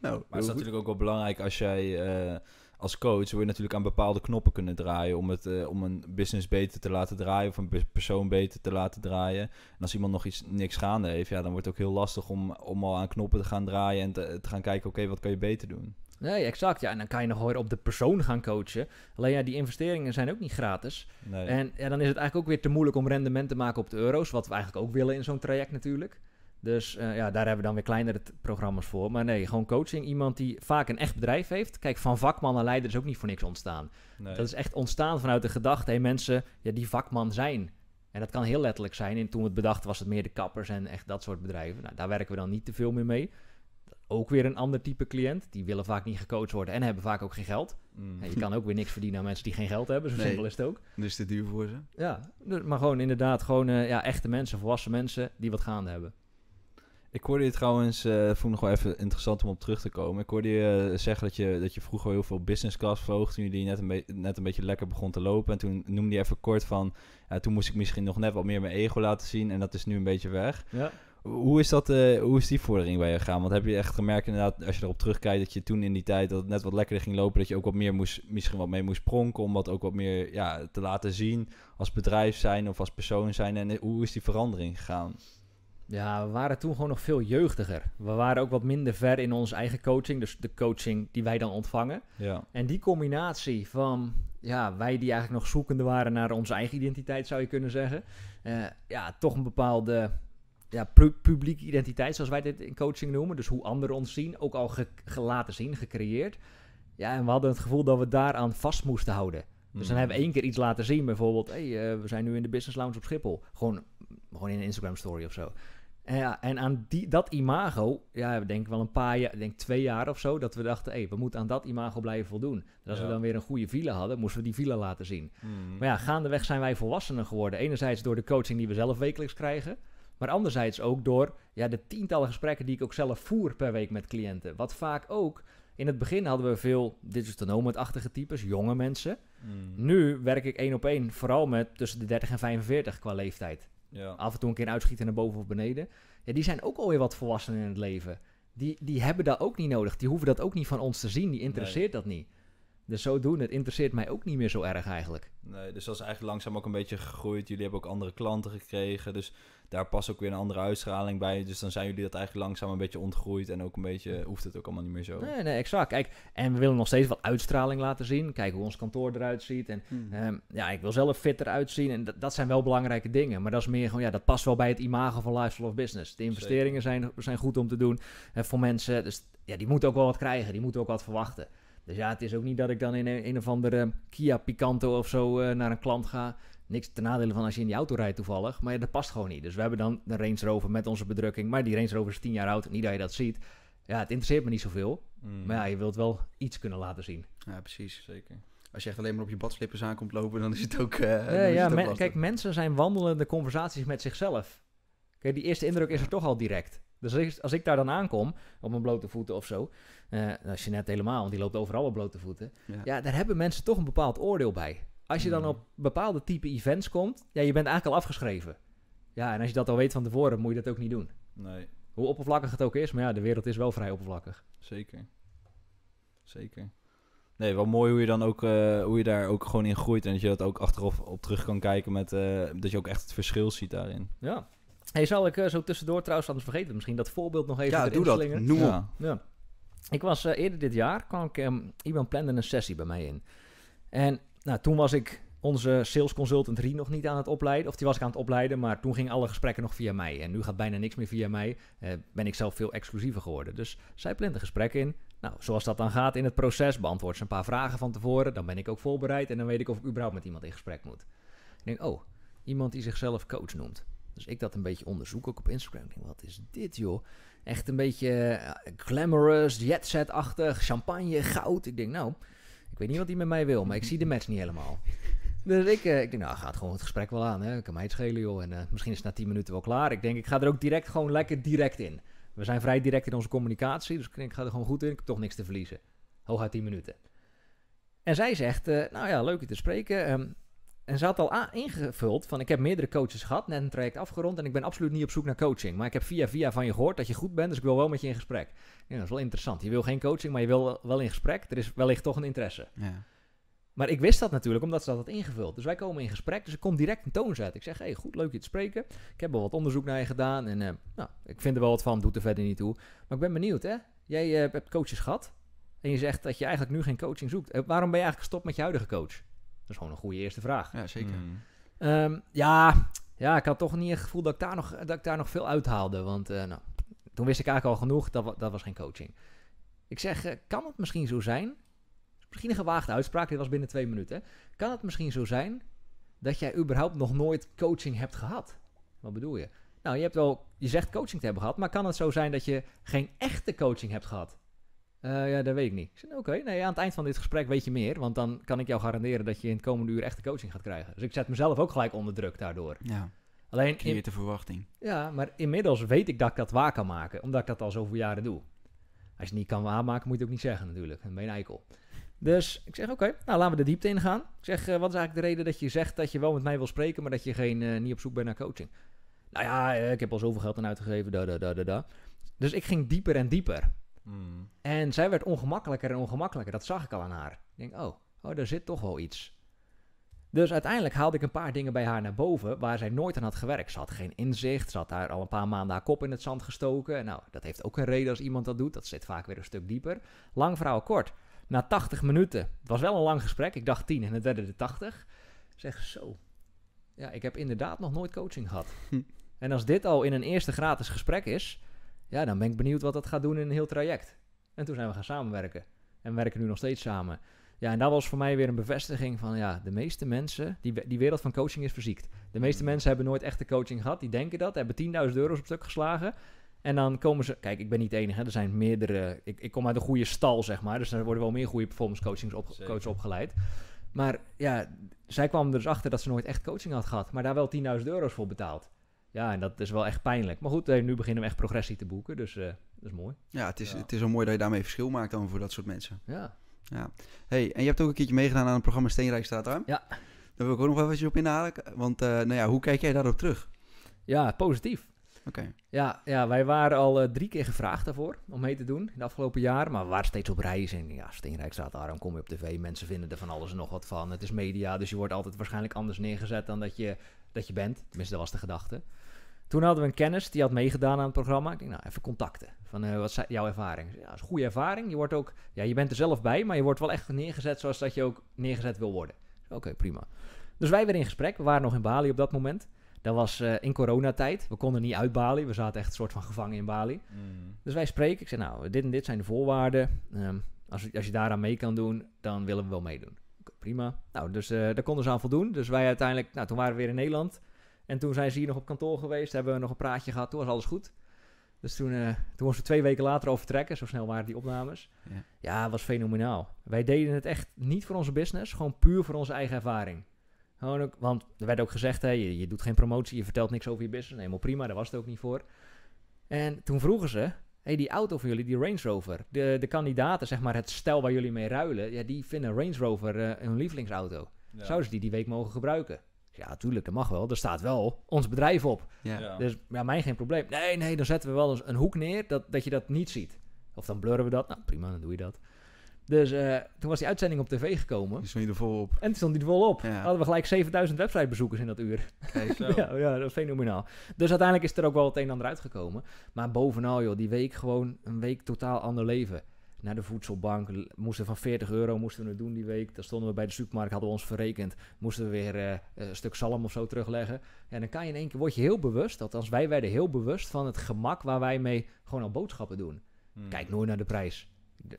Nou, maar het is natuurlijk ook wel belangrijk als jij. Eh, als coach wil je natuurlijk aan bepaalde knoppen kunnen draaien om, het, eh, om een business beter te laten draaien of een persoon beter te laten draaien. En als iemand nog iets, niks gaande heeft, ja, dan wordt het ook heel lastig om, om al aan knoppen te gaan draaien en te, gaan kijken, oké, wat kan je beter doen? Nee, exact. Ja, en dan kan je nog hoor op de persoon gaan coachen. Alleen ja, die investeringen zijn ook niet gratis. En ja, dan is het eigenlijk ook weer te moeilijk om rendement te maken op de euro's. Wat we eigenlijk ook willen in zo'n traject natuurlijk. Dus eh, ja, daar hebben we dan weer kleinere programma's voor. Maar nee, gewoon coaching. Iemand die vaak een echt bedrijf heeft. Kijk, van vakman naar leider is ook niet voor niks ontstaan. Dat is echt ontstaan vanuit de gedachte... hé hey, mensen, ja, die vakman zijn. En dat kan heel letterlijk zijn. En toen we het bedachten was het meer de kappers en echt dat soort bedrijven. Nou, daar werken we dan niet te veel meer mee ook weer een ander type cliënt. Die willen vaak niet gecoacht worden en hebben vaak ook geen geld. Mm. je kan ook weer niks verdienen aan mensen die geen geld hebben. Zo nee, simpel is het ook. Dus te duur voor ze. Ja, dus, maar gewoon inderdaad gewoon eh, ja, echte mensen, volwassen mensen die wat gaande hebben. Ik hoorde je trouwens, uh, vond nog wel even interessant om op terug te komen. Ik hoorde je eh, zeggen dat je, dat je vroeger heel veel business class vloog. Toen jullie net een, net een beetje lekker begon te lopen. En toen noemde je even kort van, toen moest ik misschien nog net wat meer mijn ego laten zien. En dat is nu een beetje weg. Ja. Hoe is, dat, eh, hoe is die vordering bij je gegaan? Want heb je echt gemerkt inderdaad, als je erop terugkijkt, dat je toen in die tijd dat het net wat lekkerder ging lopen, dat je ook wat meer moest, misschien wat mee moest pronken, om wat ook wat meer ja, te laten zien als bedrijf zijn of als persoon zijn. En eh, hoe is die verandering gegaan? Ja, we waren toen gewoon nog veel jeugdiger. We waren ook wat minder ver in onze eigen coaching, dus de coaching die wij dan ontvangen. Ja. En die combinatie van ja, wij die eigenlijk nog zoekende waren naar onze eigen identiteit, zou je kunnen zeggen. Eh, ja, toch een bepaalde ja, publiek publieke identiteit, zoals wij dit in coaching noemen. Dus hoe anderen ons zien, ook al ge zien, gecreëerd. Ja, en we hadden het gevoel dat we daaraan vast moesten houden. Dus dan mm. hebben we één keer iets laten zien, bijvoorbeeld, hey, eh, we zijn nu in de business lounge op Schiphol. Gewoon, gewoon in een Instagram story of zo. En, aan die, dat imago, ja, we denken wel een paar jaar, denk twee jaar of zo, dat we dachten, hé, hey, we moeten aan dat imago blijven voldoen. Dus als we dan weer een goede file hadden, moesten we die file laten zien. Mm. Maar ja, gaandeweg zijn wij volwassenen geworden. Enerzijds door de coaching die we zelf wekelijks krijgen. Maar anderzijds ook door ja, de tientallen gesprekken die ik ook zelf voer per week met cliënten. Wat vaak ook, in het begin hadden we veel digital nomad-achtige types, jonge mensen. Mm. Nu werk ik één op één vooral met tussen de 30 en 45 qua leeftijd. Ja. Af en toe een keer uitschieten naar boven of beneden. Ja, die zijn ook alweer wat volwassenen in het leven. Die, die hebben dat ook niet nodig. Die hoeven dat ook niet van ons te zien. Die interesseert dat niet. Dus zodoende, het interesseert mij ook niet meer zo erg eigenlijk. Nee, dus dat is eigenlijk langzaam ook een beetje gegroeid. Jullie hebben ook andere klanten gekregen. Dus daar past ook weer een andere uitstraling bij. Dus dan zijn jullie dat eigenlijk langzaam een beetje ontgroeid. En ook een beetje hoeft het ook allemaal niet meer zo. Nee, nee, exact. Kijk, en we willen nog steeds wat uitstraling laten zien. Kijk hoe ons kantoor eruit ziet. En hmm. ehm, ja, ik wil zelf fitter uitzien. En dat, dat zijn wel belangrijke dingen. Maar dat is meer gewoon, ja, dat past wel bij het imago van Lifestyle of Business. De investeringen zijn, zijn goed om te doen eh, voor mensen. Dus ja, die moeten ook wel wat krijgen. Die moeten ook wat verwachten. Dus ja, het is ook niet dat ik dan in een, een of andere eh, Kia Picanto of zo eh, naar een klant ga. Niks ten nadele van als je in die auto rijdt toevallig. Maar ja, dat past gewoon niet. Dus we hebben dan de Range Rover met onze bedrukking. Maar die Range Rover is tien jaar oud. Niet dat je dat ziet. Ja, het interesseert me niet zoveel. Mm. Maar ja, je wilt wel iets kunnen laten zien. Ja, precies. Zeker. Als je echt alleen maar op je badslippers aankomt lopen, dan is het ook. Eh, ja, kijk, mensen zijn wandelende conversaties met zichzelf. Kijk, die eerste indruk is er toch al direct. Dus als ik daar dan aankom, op mijn blote voeten of zo, uh, je net helemaal, want die loopt overal op blote voeten. ja, daar hebben mensen toch een bepaald oordeel bij. Als je dan hmm. op bepaalde type events komt, ja, je bent eigenlijk al afgeschreven. Ja, en als je dat al weet van tevoren, moet je dat ook niet doen. Nee. Hoe oppervlakkig het ook is, maar ja, de wereld is wel vrij oppervlakkig. Zeker. Zeker. Nee, wel mooi hoe je dan ook, eh, hoe je daar ook gewoon in groeit. En dat je dat ook achterop op terug kan kijken met, eh, dat je ook echt het verschil ziet daarin. Ja. Hey, zal ik eh, zo tussendoor trouwens, anders vergeten misschien, dat voorbeeld nog even Ja, doe dat. Noem ja. Ja. Ik was eerder dit jaar, kwam ik, um, iemand plande een sessie bij mij in. En nou, toen was ik onze sales consultant Rie nog niet aan het opleiden. Of die was ik aan het opleiden, maar toen gingen alle gesprekken nog via mij. En nu gaat bijna niks meer via mij. Eh, ben ik zelf veel exclusiever geworden. Dus zij plant een gesprek in. Nou, zoals dat dan gaat in het proces, beantwoord ze een paar vragen van tevoren. Dan ben ik ook voorbereid en dan weet ik of ik überhaupt met iemand in gesprek moet. Ik denk, oh, iemand die zichzelf coach noemt. Dus ik dat een beetje onderzoek, ook op Instagram. Ik denk, wat is dit joh? Echt een beetje eh, glamorous, jet set-achtig, champagne, goud. Ik denk, nou, ik weet niet wat hij met mij wil, maar ik zie de match niet helemaal. Dus ik, eh, ik denk, nou, gaat gewoon het gesprek wel aan. Hè? Ik kan mij het schelen, joh. En eh, misschien is het na 10 minuten wel klaar. Ik denk, ik ga er ook direct gewoon lekker direct in. We zijn vrij direct in onze communicatie, dus ik ga er gewoon goed in. Ik heb toch niks te verliezen. Hooguit 10 minuten. En zij zegt, eh, nou ja, leuk je te spreken. Um, en ze had al ingevuld van ik heb meerdere coaches gehad, net een traject afgerond en ik ben absoluut niet op zoek naar coaching. Maar ik heb via via van je gehoord dat je goed bent, dus ik wil wel met je in gesprek. Ja, dat is wel interessant. Je wil geen coaching, maar je wil wel in gesprek. Er is wellicht toch een interesse. Ja. Maar ik wist dat natuurlijk omdat ze dat had ingevuld. Dus wij komen in gesprek, dus ik kom direct een toonzet. Ik zeg, hey, goed, leuk je te spreken. Ik heb al wat onderzoek naar je gedaan en eh, nou, ik vind er wel wat van, doet er verder niet toe. Maar ik ben benieuwd, hè. Jij uh, hebt coaches gehad en je zegt dat je eigenlijk nu geen coaching zoekt. Eh, waarom ben je eigenlijk gestopt met je huidige coach? Dat is gewoon een goede eerste vraag. Ja, zeker. Mm. Ehm, ja, ja, ik had toch niet het gevoel dat ik daar nog, dat ik daar nog veel uithaalde. Want eh, nou, toen wist ik eigenlijk al genoeg, dat, dat was geen coaching. Ik zeg, eh, kan het misschien zo zijn? Misschien een gewaagde uitspraak, dit was binnen twee minuten. Kan het misschien zo zijn dat jij überhaupt nog nooit coaching hebt gehad? Wat bedoel je? Nou, je, hebt wel, je zegt coaching te hebben gehad, maar kan het zo zijn dat je geen echte coaching hebt gehad? Eh, ja, dat weet ik niet. oké, nee, aan het eind van dit gesprek weet je meer. Want dan kan ik jou garanderen dat je in het komende uur echte coaching gaat krijgen. Dus ik zet mezelf ook gelijk onder druk daardoor. Ja, Alleen creëert de verwachting. Ja, maar inmiddels weet ik dat ik dat waar kan maken. Omdat ik dat al zoveel jaren doe. Als je het niet kan waarmaken, moet je het ook niet zeggen natuurlijk. Dan ben je een eikel. Dus ik zeg, oké, nou laten we de diepte ingaan. Ik zeg, eh, wat is eigenlijk de reden dat je zegt dat je wel met mij wil spreken, maar dat je geen, eh, niet op zoek bent naar coaching? Nou ja, ik heb al zoveel geld aan uitgegeven, da, da, da, da, da. Dus ik ging dieper en dieper. Mm. En zij werd ongemakkelijker en ongemakkelijker. Dat zag ik al aan haar. Ik denk, oh, oh, er zit toch wel iets. Dus uiteindelijk haalde ik een paar dingen bij haar naar boven waar zij nooit aan had gewerkt. Ze had geen inzicht, ze had daar al een paar maanden haar kop in het zand gestoken. Nou, dat heeft ook een reden als iemand dat doet. Dat zit vaak weer een stuk dieper. Lang verhaal kort. Na 80 minuten, het was wel een lang gesprek, ik dacht 10 en het werden de 80. Zeg zo, ja, ik heb inderdaad nog nooit coaching gehad. en als dit al in een eerste gratis gesprek is, ja, dan ben ik benieuwd wat dat gaat doen in een heel traject. En toen zijn we gaan samenwerken. En werken nu nog steeds samen. Ja, en dat was voor mij weer een bevestiging van ja, de meeste mensen, die, die wereld van coaching is verziekt. De meeste mm-hmm. mensen hebben nooit echte coaching gehad, die denken dat, hebben 10.000 euro's op stuk geslagen. En dan komen ze, kijk, ik ben niet de enige, er zijn meerdere, ik, ik kom uit de goede stal, zeg maar, dus er worden wel meer goede performance coachings op, opgeleid. Maar ja, zij kwam er dus achter dat ze nooit echt coaching had gehad, maar daar wel 10.000 euro's voor betaald. Ja, en dat is wel echt pijnlijk. Maar goed, nu beginnen we echt progressie te boeken, dus eh, dat is mooi. Ja, het is, ja. het is mooi dat je daarmee verschil maakt dan voor dat soort mensen. Ja. ja. hey, en je hebt ook een keertje meegedaan aan het programma Steenrijk Straatruim. Ja. Daar wil ik ook nog wel even op inhalen, want eh, nou ja, hoe kijk jij daarop terug? Ja, positief. Oké. Ja, ja, wij waren al eh, drie keer gevraagd daarvoor om mee te doen in de afgelopen jaar Maar we waren steeds op reis. En ja, staat daarom kom je op tv. Mensen vinden er van alles en nog wat van. Het is media, dus je wordt altijd waarschijnlijk anders neergezet dan dat je, dat je bent. Tenminste, dat was de gedachte. Toen hadden we een kennis die had meegedaan aan het programma. Ik denk, nou, even contacten. Van eh, wat zijn jouw ervaring? Ja, dat is een goede ervaring. Je wordt ook, ja, je bent er zelf bij, maar je wordt wel echt neergezet zoals dat je ook neergezet wil worden. Oké, prima. Dus wij weer in gesprek. We waren nog in Bali op dat moment. Dat was uh, in coronatijd. We konden niet uit Bali. We zaten echt een soort van gevangen in Bali. Mm. Dus wij spreken. Ik zei, nou, dit en dit zijn de voorwaarden. Ehm, als, als je daaraan mee kan doen, dan willen we wel meedoen. prima. Nou, dus eh, daar konden ze aan voldoen. Dus wij uiteindelijk, nou, toen waren we weer in Nederland. En toen zijn ze hier nog op kantoor geweest, hebben we nog een praatje gehad, toen was alles goed. Dus toen, uh, toen moesten we twee weken later overtrekken, zo snel waren die opnames. Ja. ja, was fenomenaal. Wij deden het echt niet voor onze business, gewoon puur voor onze eigen ervaring. ook, want er werd ook gezegd, hè, je, je doet geen promotie, je vertelt niks over je business. Nee, helemaal prima, daar was het ook niet voor. En toen vroegen ze, hey, die auto van jullie, die Range Rover. De, de kandidaten, zeg maar, het stel waar jullie mee ruilen, ja, die vinden Range Rover uh, hun lievelingsauto. Zouden ze die die week mogen gebruiken? Ja, tuurlijk, dat mag wel. Er staat wel ons bedrijf op. Ja. Dus ja, mij geen probleem. Nee, nee, dan zetten we wel eens een hoek neer dat, dat je dat niet ziet. Of dan blurren we dat. Nou, prima, dan doe je dat. Dus eh, toen was die uitzending op tv gekomen. Die stond er vol En toen stond niet er vol op. Hadden we gelijk 7000 websitebezoekers in dat uur. Kijk zo. ja, ja, dat is fenomenaal. Dus uiteindelijk is er ook wel het een en ander uitgekomen. Maar bovenal, joh, die week gewoon een week totaal ander leven naar de voedselbank. Moesten van 40 euro moesten we het doen die week. Dan stonden we bij de supermarkt, hadden we ons verrekend. Moesten we weer eh, eh, een stuk zalm of zo terugleggen. En dan kan je in één keer, word je heel bewust, althans wij werden heel bewust van het gemak waar wij mee gewoon al boodschappen doen. Hmm. Kijk nooit naar de prijs.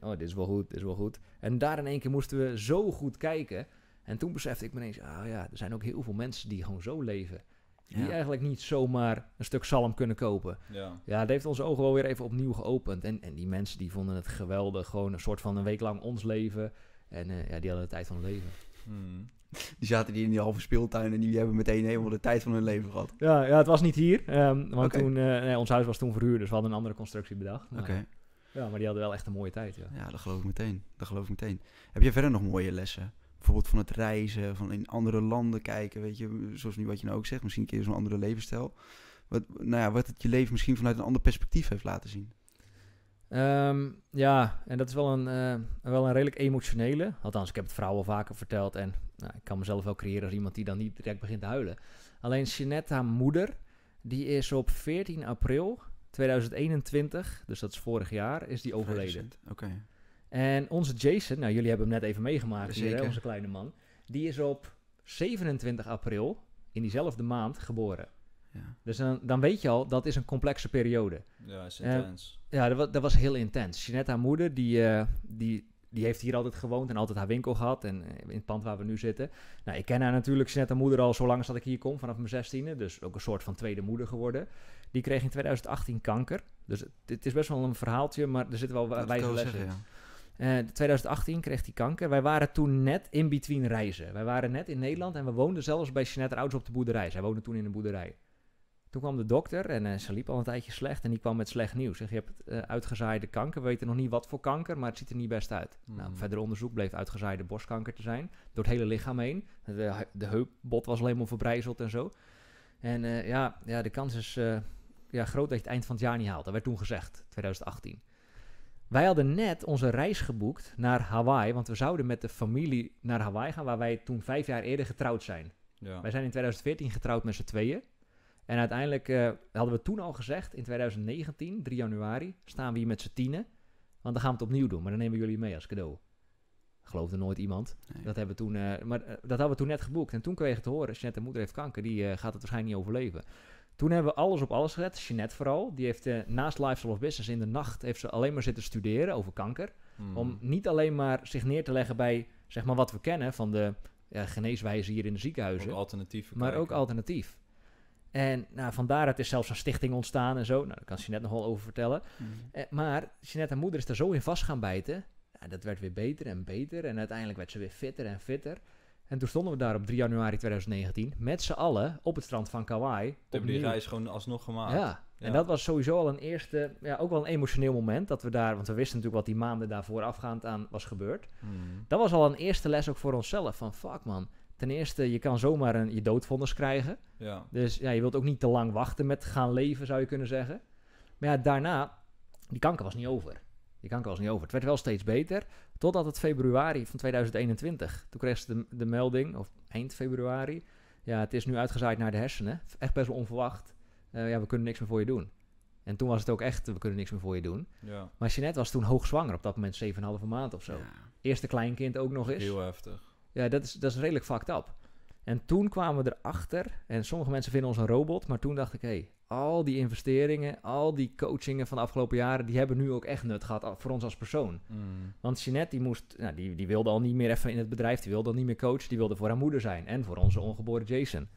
Oh, dit is wel goed, dit is wel goed. En daar in één keer moesten we zo goed kijken. En toen besefte ik ineens, ah ja, er zijn ook heel veel mensen die gewoon zo leven. Die eigenlijk niet zomaar een stuk zalm kunnen kopen. Ja. ja, dat heeft onze ogen wel weer even opnieuw geopend. En, en die mensen die vonden het geweldig. Gewoon een soort van een week lang ons leven. En eh, ja, die hadden de tijd van hun leven. Hmm. Die zaten hier in die halve speeltuin en die hebben meteen helemaal de tijd van hun leven gehad. Ja, ja het was niet hier. Ehm, want toen, eh, nee, ons huis was toen verhuurd, dus we hadden een andere constructie bedacht. Oké. Ja, maar die hadden wel echt een mooie tijd. Ja, ja dat geloof ik meteen. Dat geloof ik meteen. Heb je verder nog mooie lessen? bijvoorbeeld van het reizen, van in andere landen kijken, weet je, zoals nu wat je nou ook zegt, misschien een keer zo'n andere levensstijl. Wat, nou ja, wat het je leven misschien vanuit een ander perspectief heeft laten zien. Ehm, ja, en dat is wel een, eh, wel een redelijk emotionele. Althans, ik heb het vrouwen vaker verteld. En nou, ik kan mezelf wel creëren als iemand die dan niet direct begint te huilen. Alleen Jeanette, haar moeder, die is op 14 april 2021, dus dat is vorig jaar, is die overleden. Oké. En onze Jason, nou jullie hebben hem net even meegemaakt hè, onze kleine man. Die is op 27 april in diezelfde maand geboren. Ja. Dus dan, dan, weet je al, dat is een complexe periode. Ja, is eh, intens. ja, dat was, was, heel intens. Jeanette, haar moeder, die, eh, die, die heeft hier altijd gewoond en altijd haar winkel gehad. En eh, in het pand waar we nu zitten. Nou, ik ken haar natuurlijk, Jeanette, haar moeder, al zo lang als dat ik hier kom, vanaf mijn zestiende. Dus ook een soort van tweede moeder geworden. Die kreeg in 2018 kanker. Dus het, is best wel een verhaaltje, maar er zitten wel wijze lessen in. Eh, in 2018 kreeg hij kanker. Wij waren toen net in between reizen. Wij waren net in Nederland en we woonden zelfs bij Jeanette ouders op de boerderij. Zij woonde toen in een boerderij. Toen kwam de dokter en eh, ze liep al een tijdje slecht en die kwam met slecht nieuws. Zeg, je hebt uh, uitgezaaide kanker, we weten nog niet wat voor kanker, maar het ziet er niet best uit. Mm. verder onderzoek bleef uitgezaaide borstkanker te zijn, door het hele lichaam heen. De, de heupbot was maar verbrijzeld en zo. En ja, ja, de kans is ja, groot dat je het eind van het jaar niet haalt. Dat werd toen gezegd, 2018. Wij hadden net onze reis geboekt naar Hawaii, want we zouden met de familie naar Hawaii gaan, waar wij toen vijf jaar eerder getrouwd zijn. Ja. Wij zijn in 2014 getrouwd met z'n tweeën. En uiteindelijk eh, hadden we toen al gezegd, in 2019, 3 januari, staan we hier met z'n tienen. Want dan gaan we het opnieuw doen, maar dan nemen we jullie mee als cadeau. Geloofde nooit iemand. Dat, hebben we toen, eh, maar, eh, dat hadden we toen net geboekt. En toen kreeg we te horen, Jeanette, de moeder heeft kanker, die gaat het waarschijnlijk niet overleven. Toen hebben we alles op alles gezet. Jeanette vooral. Die heeft eh, naast Lifestyle of Business in de nacht heeft ze alleen maar zitten studeren over kanker. Hmm. Om niet alleen maar zich neer te leggen bij zeg maar, wat we kennen van de geneeswijze hier in de ziekenhuizen. Maar ook alternatief. En nou, van is zelfs een stichting ontstaan en zo. Nou, daar kan Jeanette nogal over vertellen. Hmm. Eh, maar Jeanette, haar moeder, is er zo in vast gaan bijten. Nou, dat werd weer beter en beter. En uiteindelijk werd ze weer fitter en fitter. En toen stonden we daar op 3 januari 2019 met z'n allen op het strand van Kauai. Hebben die reis gewoon alsnog gemaakt. Ja. en dat was sowieso al een eerste, ja, ook wel een emotioneel moment dat we daar, want we wisten natuurlijk wat die maanden daarvoor afgaand aan was gebeurd. Hmm. Dat was al een eerste les ook voor onszelf van fuck man. Ten eerste, je kan zomaar een, je doodvonnis krijgen. Ja. Dus ja, je wilt ook niet te lang wachten met gaan leven, zou je kunnen zeggen. Maar ja, daarna, die kanker was niet over. Die kanker was niet over. Het werd wel steeds beter. Totdat het februari van 2021. Toen kreeg ze de, melding, of eind februari. Ja, het is nu uitgezaaid naar de hersenen. Echt best wel onverwacht. Eh, ja, we kunnen niks meer voor je doen. En toen was het ook echt, we kunnen niks meer voor je doen. Ja. Maar Jeanette was toen hoogzwanger, op dat moment 7,5 maand of zo. Eerste kleinkind ook nog eens. Heel heftig. Ja, dat is, dat is redelijk fucked up. En toen kwamen we erachter, en sommige mensen vinden ons een robot, maar toen dacht ik, hé, hey, al die investeringen, al die coachingen van de afgelopen jaren, die hebben nu ook echt nut gehad voor ons als persoon. Mm. Want Jeanette, die, moest, nou, die, die wilde al niet meer even in het bedrijf, die wilde al niet meer coachen, die wilde voor haar moeder zijn en voor onze ongeboren Jason.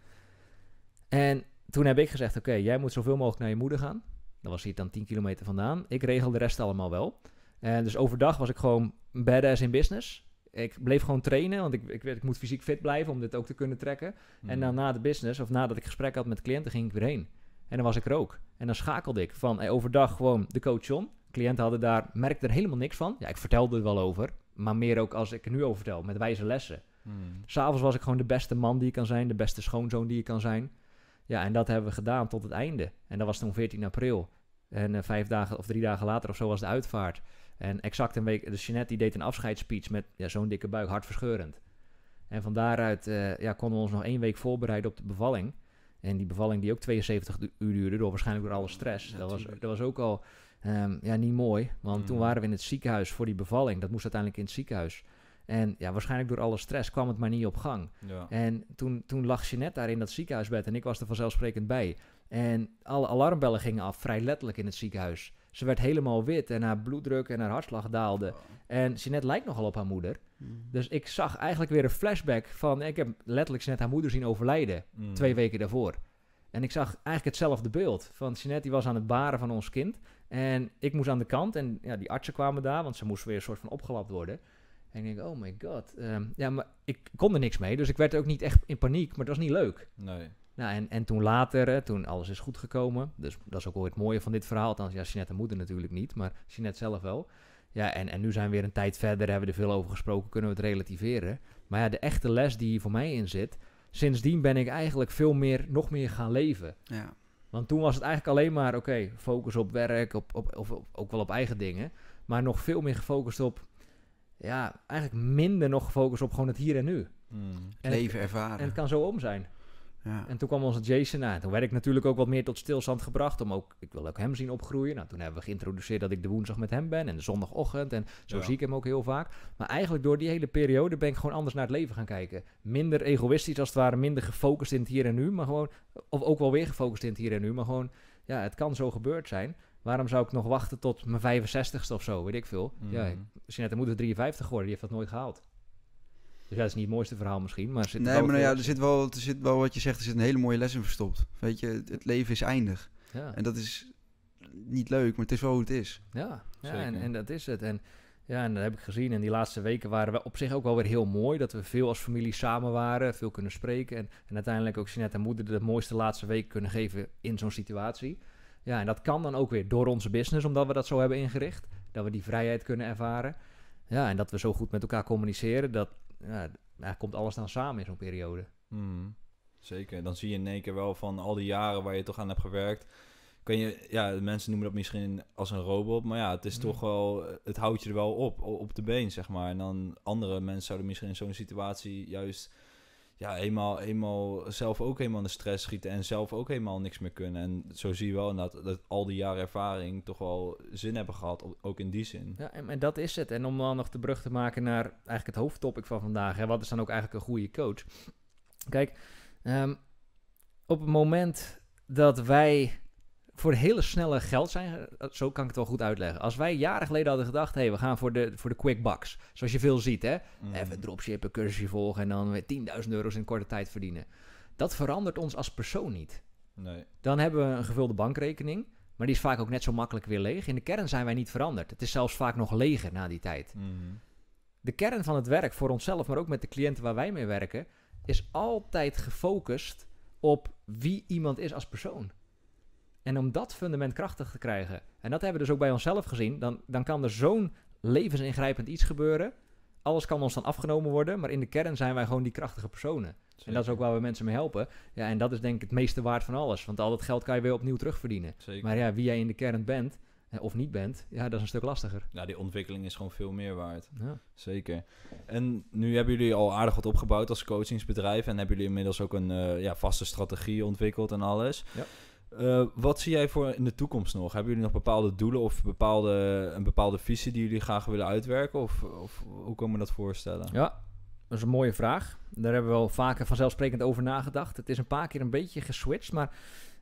En toen heb ik gezegd, oké, jij moet zoveel mogelijk naar je moeder gaan. Dan was hij dan 10 kilometer vandaan. Ik regel de rest allemaal wel. En dus overdag was ik gewoon badass in business. Ik bleef gewoon trainen, want ik, ik, ik moet fysiek fit blijven om dit ook te kunnen trekken. En mm. dan na de business, of nadat ik gesprek had met cliënten, ging ik weer heen. En dan was ik er ook. En dan schakelde ik van eh, overdag gewoon de coach John. Cliënten hadden daar, merkte er helemaal niks van. Ja, ik vertelde er wel over. Maar meer ook als ik er nu over vertel, met wijze lessen. Hmm. S'avonds was ik gewoon de beste man die ik kan zijn, de beste schoonzoon die ik kan zijn. Ja, en dat hebben we gedaan tot het einde. En dat was toen 14 april. En eh, vijf dagen of drie dagen later of zo was de uitvaart. En exact een week, de dus Jeanette die deed een afscheidsspeech met ja, zo'n dikke buik, hartverscheurend. En van daaruit eh, ja, konden we ons nog één week voorbereiden op de bevalling. En die bevalling die ook 72 uur duurde, door waarschijnlijk door alle stress. dat, was, dat was ook al ehm, ja, niet mooi. Want toen mm. waren we in het ziekenhuis voor die bevalling. Dat moest uiteindelijk in het ziekenhuis. En ja, waarschijnlijk door alle stress kwam het maar niet op gang. Ja. En toen, toen lag Jeanette daar in dat ziekenhuisbed en ik was er vanzelfsprekend bij. En alle alarmbellen gingen af, vrij letterlijk in het ziekenhuis. Ze werd helemaal wit en haar bloeddruk en haar hartslag daalde. Oh. En Sinet lijkt nogal op haar moeder. Hmm. Dus ik zag eigenlijk weer een flashback van... Ik heb letterlijk net haar moeder zien overlijden. Hmm. Twee weken daarvoor. En ik zag eigenlijk hetzelfde beeld. Van Sinet die was aan het baren van ons kind. En ik moest aan de kant. En ja, die artsen kwamen daar. Want ze moest weer een soort van opgelapt worden. En ik denk, oh my god. Ehm, ja, maar ik kon er niks mee. Dus ik werd ook niet echt in paniek. Maar het was niet leuk. Nee. Nou, en, en toen later, toen alles is goed gekomen. Dus dat is ook ooit het mooie van dit verhaal. Althans, ja, Jeanette moeder natuurlijk niet, maar Jeanette zelf wel. Ja, en, en nu zijn we weer een tijd verder, hebben we er veel over gesproken, kunnen we het relativeren. Maar ja, de echte les die hier voor mij in zit, sindsdien ben ik eigenlijk veel meer, nog meer gaan leven. Ja. Want toen was het eigenlijk alleen maar, oké, focus op werk, op, op, of ook wel op eigen dingen. Maar nog veel meer gefocust op, ja, eigenlijk minder nog gefocust op gewoon het hier en nu. Hmm. leven ervaren. En het kan zo om zijn. En toen kwam onze Jason na. Toen werd ik natuurlijk ook wat meer tot stilstand gebracht. Om ook, ik wil ook hem zien opgroeien. Nou, toen hebben we geïntroduceerd dat ik de woensdag met hem ben. En de zondagochtend. En zo zie ik hem ook heel vaak. Maar eigenlijk door die hele periode ben ik gewoon anders naar het leven gaan kijken. Minder egoïstisch als het ware. Minder gefocust in het hier en nu. Maar gewoon, of ook wel weer gefocust in het hier en nu. Maar gewoon, ja, het kan zo gebeurd zijn. Waarom zou ik nog wachten tot mijn 65ste of zo? Weet ik veel. Mm. Ja, de moeder 53 geworden. Die heeft dat nooit gehaald. Dus ja, dat is niet het mooiste verhaal misschien, maar... Zit nee, maar nou ja, er zit, wel, er zit wel wat je zegt, er zit een hele mooie les in verstopt. Weet je, het, leven is eindig. Ja. En dat is niet leuk, maar het is wel hoe het is. Ja, ja en, en, dat is het. En ja, en dat heb ik gezien. En die laatste weken waren we op zich ook wel weer heel mooi. Dat we veel als familie samen waren, veel kunnen spreken. En, uiteindelijk ook Sinet en moeder de mooiste laatste week kunnen geven in zo'n situatie. Ja, en dat kan dan ook weer door onze business, omdat we dat zo hebben ingericht. Dat we die vrijheid kunnen ervaren. Ja, en dat we zo goed met elkaar communiceren. Dat ja, komt alles dan samen in zo'n periode. Hmm, zeker. dan zie je in één keer wel van al die jaren waar je toch aan hebt gewerkt. Kun je, ja, mensen noemen dat misschien als een robot. Maar ja, het is hmm. toch wel, het houdt je er wel op, op de been, zeg maar. En dan andere mensen zouden misschien in zo'n situatie juist ja, eenmaal, eenmaal zelf ook eenmaal in de stress schieten en zelf ook helemaal niks meer kunnen. En zo zie je wel dat, dat al die jaren ervaring toch wel zin hebben gehad, ook in die zin. Ja, en, en dat is het. En om dan nog de brug te maken naar eigenlijk het hoofdtopic van vandaag, hè, wat is dan ook eigenlijk een goede coach? Kijk, ehm, op het moment dat wij voor hele snelle geld zijn. Eh, zo kan ik het wel goed uitleggen. Als wij jaren geleden hadden gedacht, hé, hey, we gaan voor de, voor de quick bucks. Zoals je veel ziet, hè. Mm. Even dropshippen, cursusje volgen en dan weer 10.000 euro's in korte tijd verdienen. Dat verandert ons als persoon niet. Nee. Dan hebben we een gevulde bankrekening. Maar die is vaak ook net zo makkelijk weer leeg. In de kern zijn wij niet veranderd. Het is zelfs vaak nog leger na die tijd. Mm-hmm. De kern van het werk voor onszelf, maar ook met de cliënten waar wij mee werken, is altijd gefocust op wie iemand is als persoon. En om dat fundament krachtig te krijgen, en dat hebben we dus ook bij onszelf gezien, dan, dan kan er zo'n levensingrijpend iets gebeuren. Alles kan ons dan afgenomen worden, maar in de kern zijn wij gewoon die krachtige personen. En dat is ook waar we mensen mee helpen. Ja, en dat is denk ik het meeste waard van alles, want al dat geld kan je weer opnieuw terugverdienen. Zeker. Maar ja, wie jij in de kern bent eh, of niet bent, ja, dat is een stuk lastiger. Ja, die ontwikkeling is gewoon veel meer waard. Ja. Zeker. En nu hebben jullie al aardig wat opgebouwd als coachingsbedrijf en hebben jullie inmiddels ook een eh, ja, vaste strategie ontwikkeld en alles. Ja. Eh, wat zie jij voor in de toekomst nog? Hebben jullie nog bepaalde doelen of bepaalde, een bepaalde visie die jullie graag willen uitwerken? Of, of hoe kan we dat voorstellen? Ja, dat is een mooie vraag. Daar hebben we wel vaker vanzelfsprekend over nagedacht. Het is een paar keer een beetje geswitcht, maar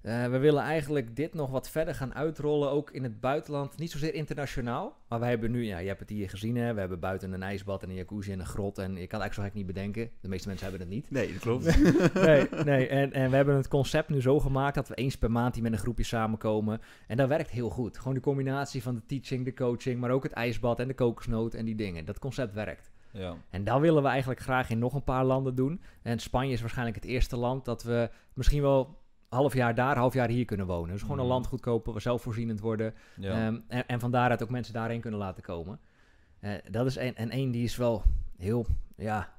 eh, we willen eigenlijk dit nog wat verder gaan uitrollen, ook in het buitenland. Niet zozeer internationaal, maar we hebben nu, ja, je hebt het hier gezien, hè? we hebben buiten een ijsbad en een jacuzzi en een grot. En je kan het eigenlijk zo gek niet bedenken. De meeste mensen hebben het niet. Nee, dat klopt. nee, nee. En, en we hebben het concept nu zo gemaakt dat we eens per maand hier met een groepje samenkomen. En dat werkt heel goed. Gewoon de combinatie van de teaching, de coaching, maar ook het ijsbad en de kokosnoot en die dingen. Dat concept werkt. Ja. En dat willen we eigenlijk graag in nog een paar landen doen. En Spanje is waarschijnlijk het eerste land dat we misschien wel half jaar daar, half jaar hier kunnen wonen. Dus gewoon een mhm. land goedkoper, zelfvoorzienend worden. Ehm, en, en van daaruit ook mensen daarheen kunnen laten komen. Eh, dat is een En één die is wel heel, ja...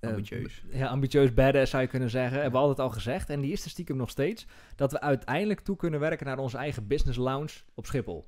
Eh, ambitieus. ja, ambitieus bedden zou je kunnen zeggen. Hebben we altijd al gezegd. En die is er stiekem nog steeds. Dat we uiteindelijk toe kunnen werken naar onze eigen business lounge op Schiphol.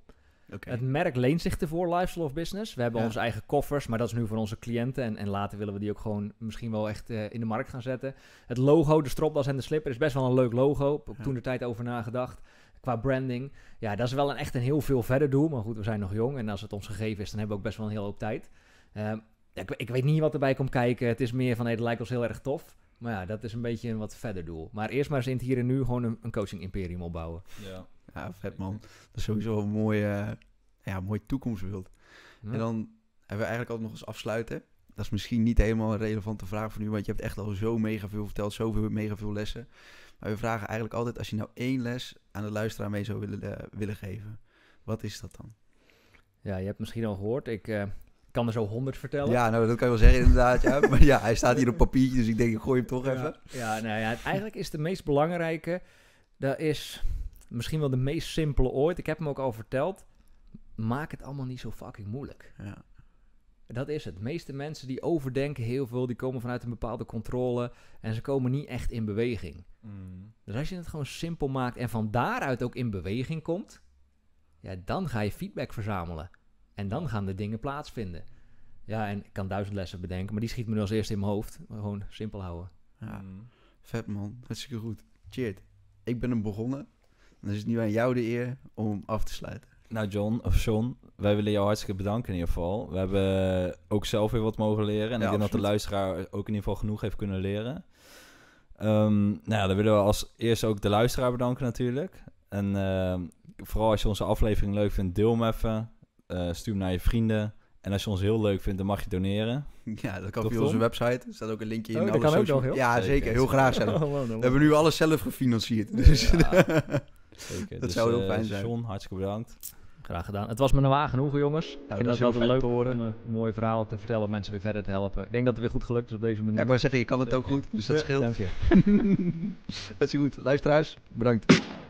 Het merk leent zich ervoor, lifestyle of business. We hebben onze eigen koffers, maar dat is nu voor onze cliënten. En, en later willen we die ook gewoon misschien wel echt eh, in de markt gaan zetten. Het logo, de stropdas en de slipper is best wel een leuk logo. Toen de tijd over nagedacht. Qua branding. Ja, dat is wel een, echt een heel veel verder doel. Maar goed, we zijn nog jong. En als het ons gegeven is, dan hebben we ook best wel een heel hoop tijd. Ehm, ik, ik, weet niet wat erbij komt kijken. Het is meer van, hé, hey, lijkt ons heel erg tof. Maar ja, dat is een beetje een wat verder doel. Maar eerst maar eens in het hier en nu gewoon een, een coaching imperium opbouwen. Ja. Ja, vet man. Dat is sowieso een mooie, ja, mooi toekomstbeeld. En dan hebben we eigenlijk altijd nog eens afsluiten. Dat is misschien niet helemaal een relevante vraag voor nu, want je hebt echt al zo mega veel verteld, zoveel mega veel lessen. Maar we vragen eigenlijk altijd, als je nou één les aan de luisteraar mee zou willen, eh, willen geven, wat is dat dan? Ja, je hebt misschien al gehoord, ik eh, kan er zo honderd vertellen. Ja, nou, dat kan je wel zeggen inderdaad, ja. Maar ja, hij staat hier op papiertje, dus ik denk, ik gooi hem toch even. Ja, nou ja, eigenlijk is de meest belangrijke, dat is Misschien wel de meest simpele ooit. Ik heb hem ook al verteld. Maak het allemaal niet zo fucking moeilijk. Ja. Dat is het. De meeste mensen die overdenken heel veel, die komen vanuit een bepaalde controle en ze komen niet echt in beweging. Mm. Dus als je het gewoon simpel maakt en van daaruit ook in beweging komt, ja, dan ga je feedback verzamelen. En dan gaan de dingen plaatsvinden. Ja, en ik kan duizend lessen bedenken, maar die schiet me nu als eerste in mijn hoofd. gewoon simpel houden. Ja, mm. vet man. Hartstikke goed. Cheers. Ik ben hem begonnen het is het nu aan jou de eer om af te sluiten. Nou, John of John, wij willen jou hartstikke bedanken in ieder geval. We hebben ook zelf weer wat mogen leren. En ik denk dat de luisteraar ook in ieder geval genoeg heeft kunnen leren. Ehm, nou dan willen we als eerst ook de luisteraar bedanken natuurlijk. En ehm, vooral als je onze aflevering leuk vindt, deel hem even. Eh, stuur hem naar je vrienden. En als je ons heel leuk vindt, dan mag je doneren. Ja, dat kan via onze website. Er staat ook een linkje in. Oh, dat kan social... ook nog, heel? Ja, zeker. Heel graag zelf. Oh, oh, we hebben nu alles zelf gefinancierd. Dus... Ja. Dat dus, zou heel eh, fijn zijn. John, hartstikke bedankt. Graag gedaan. Het was me een waar genoegen, jongens. Nou, ik vind dat, leuk te horen. Een mooi verhaal te vertellen, om mensen weer verder te helpen. Ik denk dat het weer goed gelukt is op deze manier. Ja, maar zeggen, je kan het ook goed, dus dat scheelt. Dank je. dat is goed. Luisteraars, bedankt.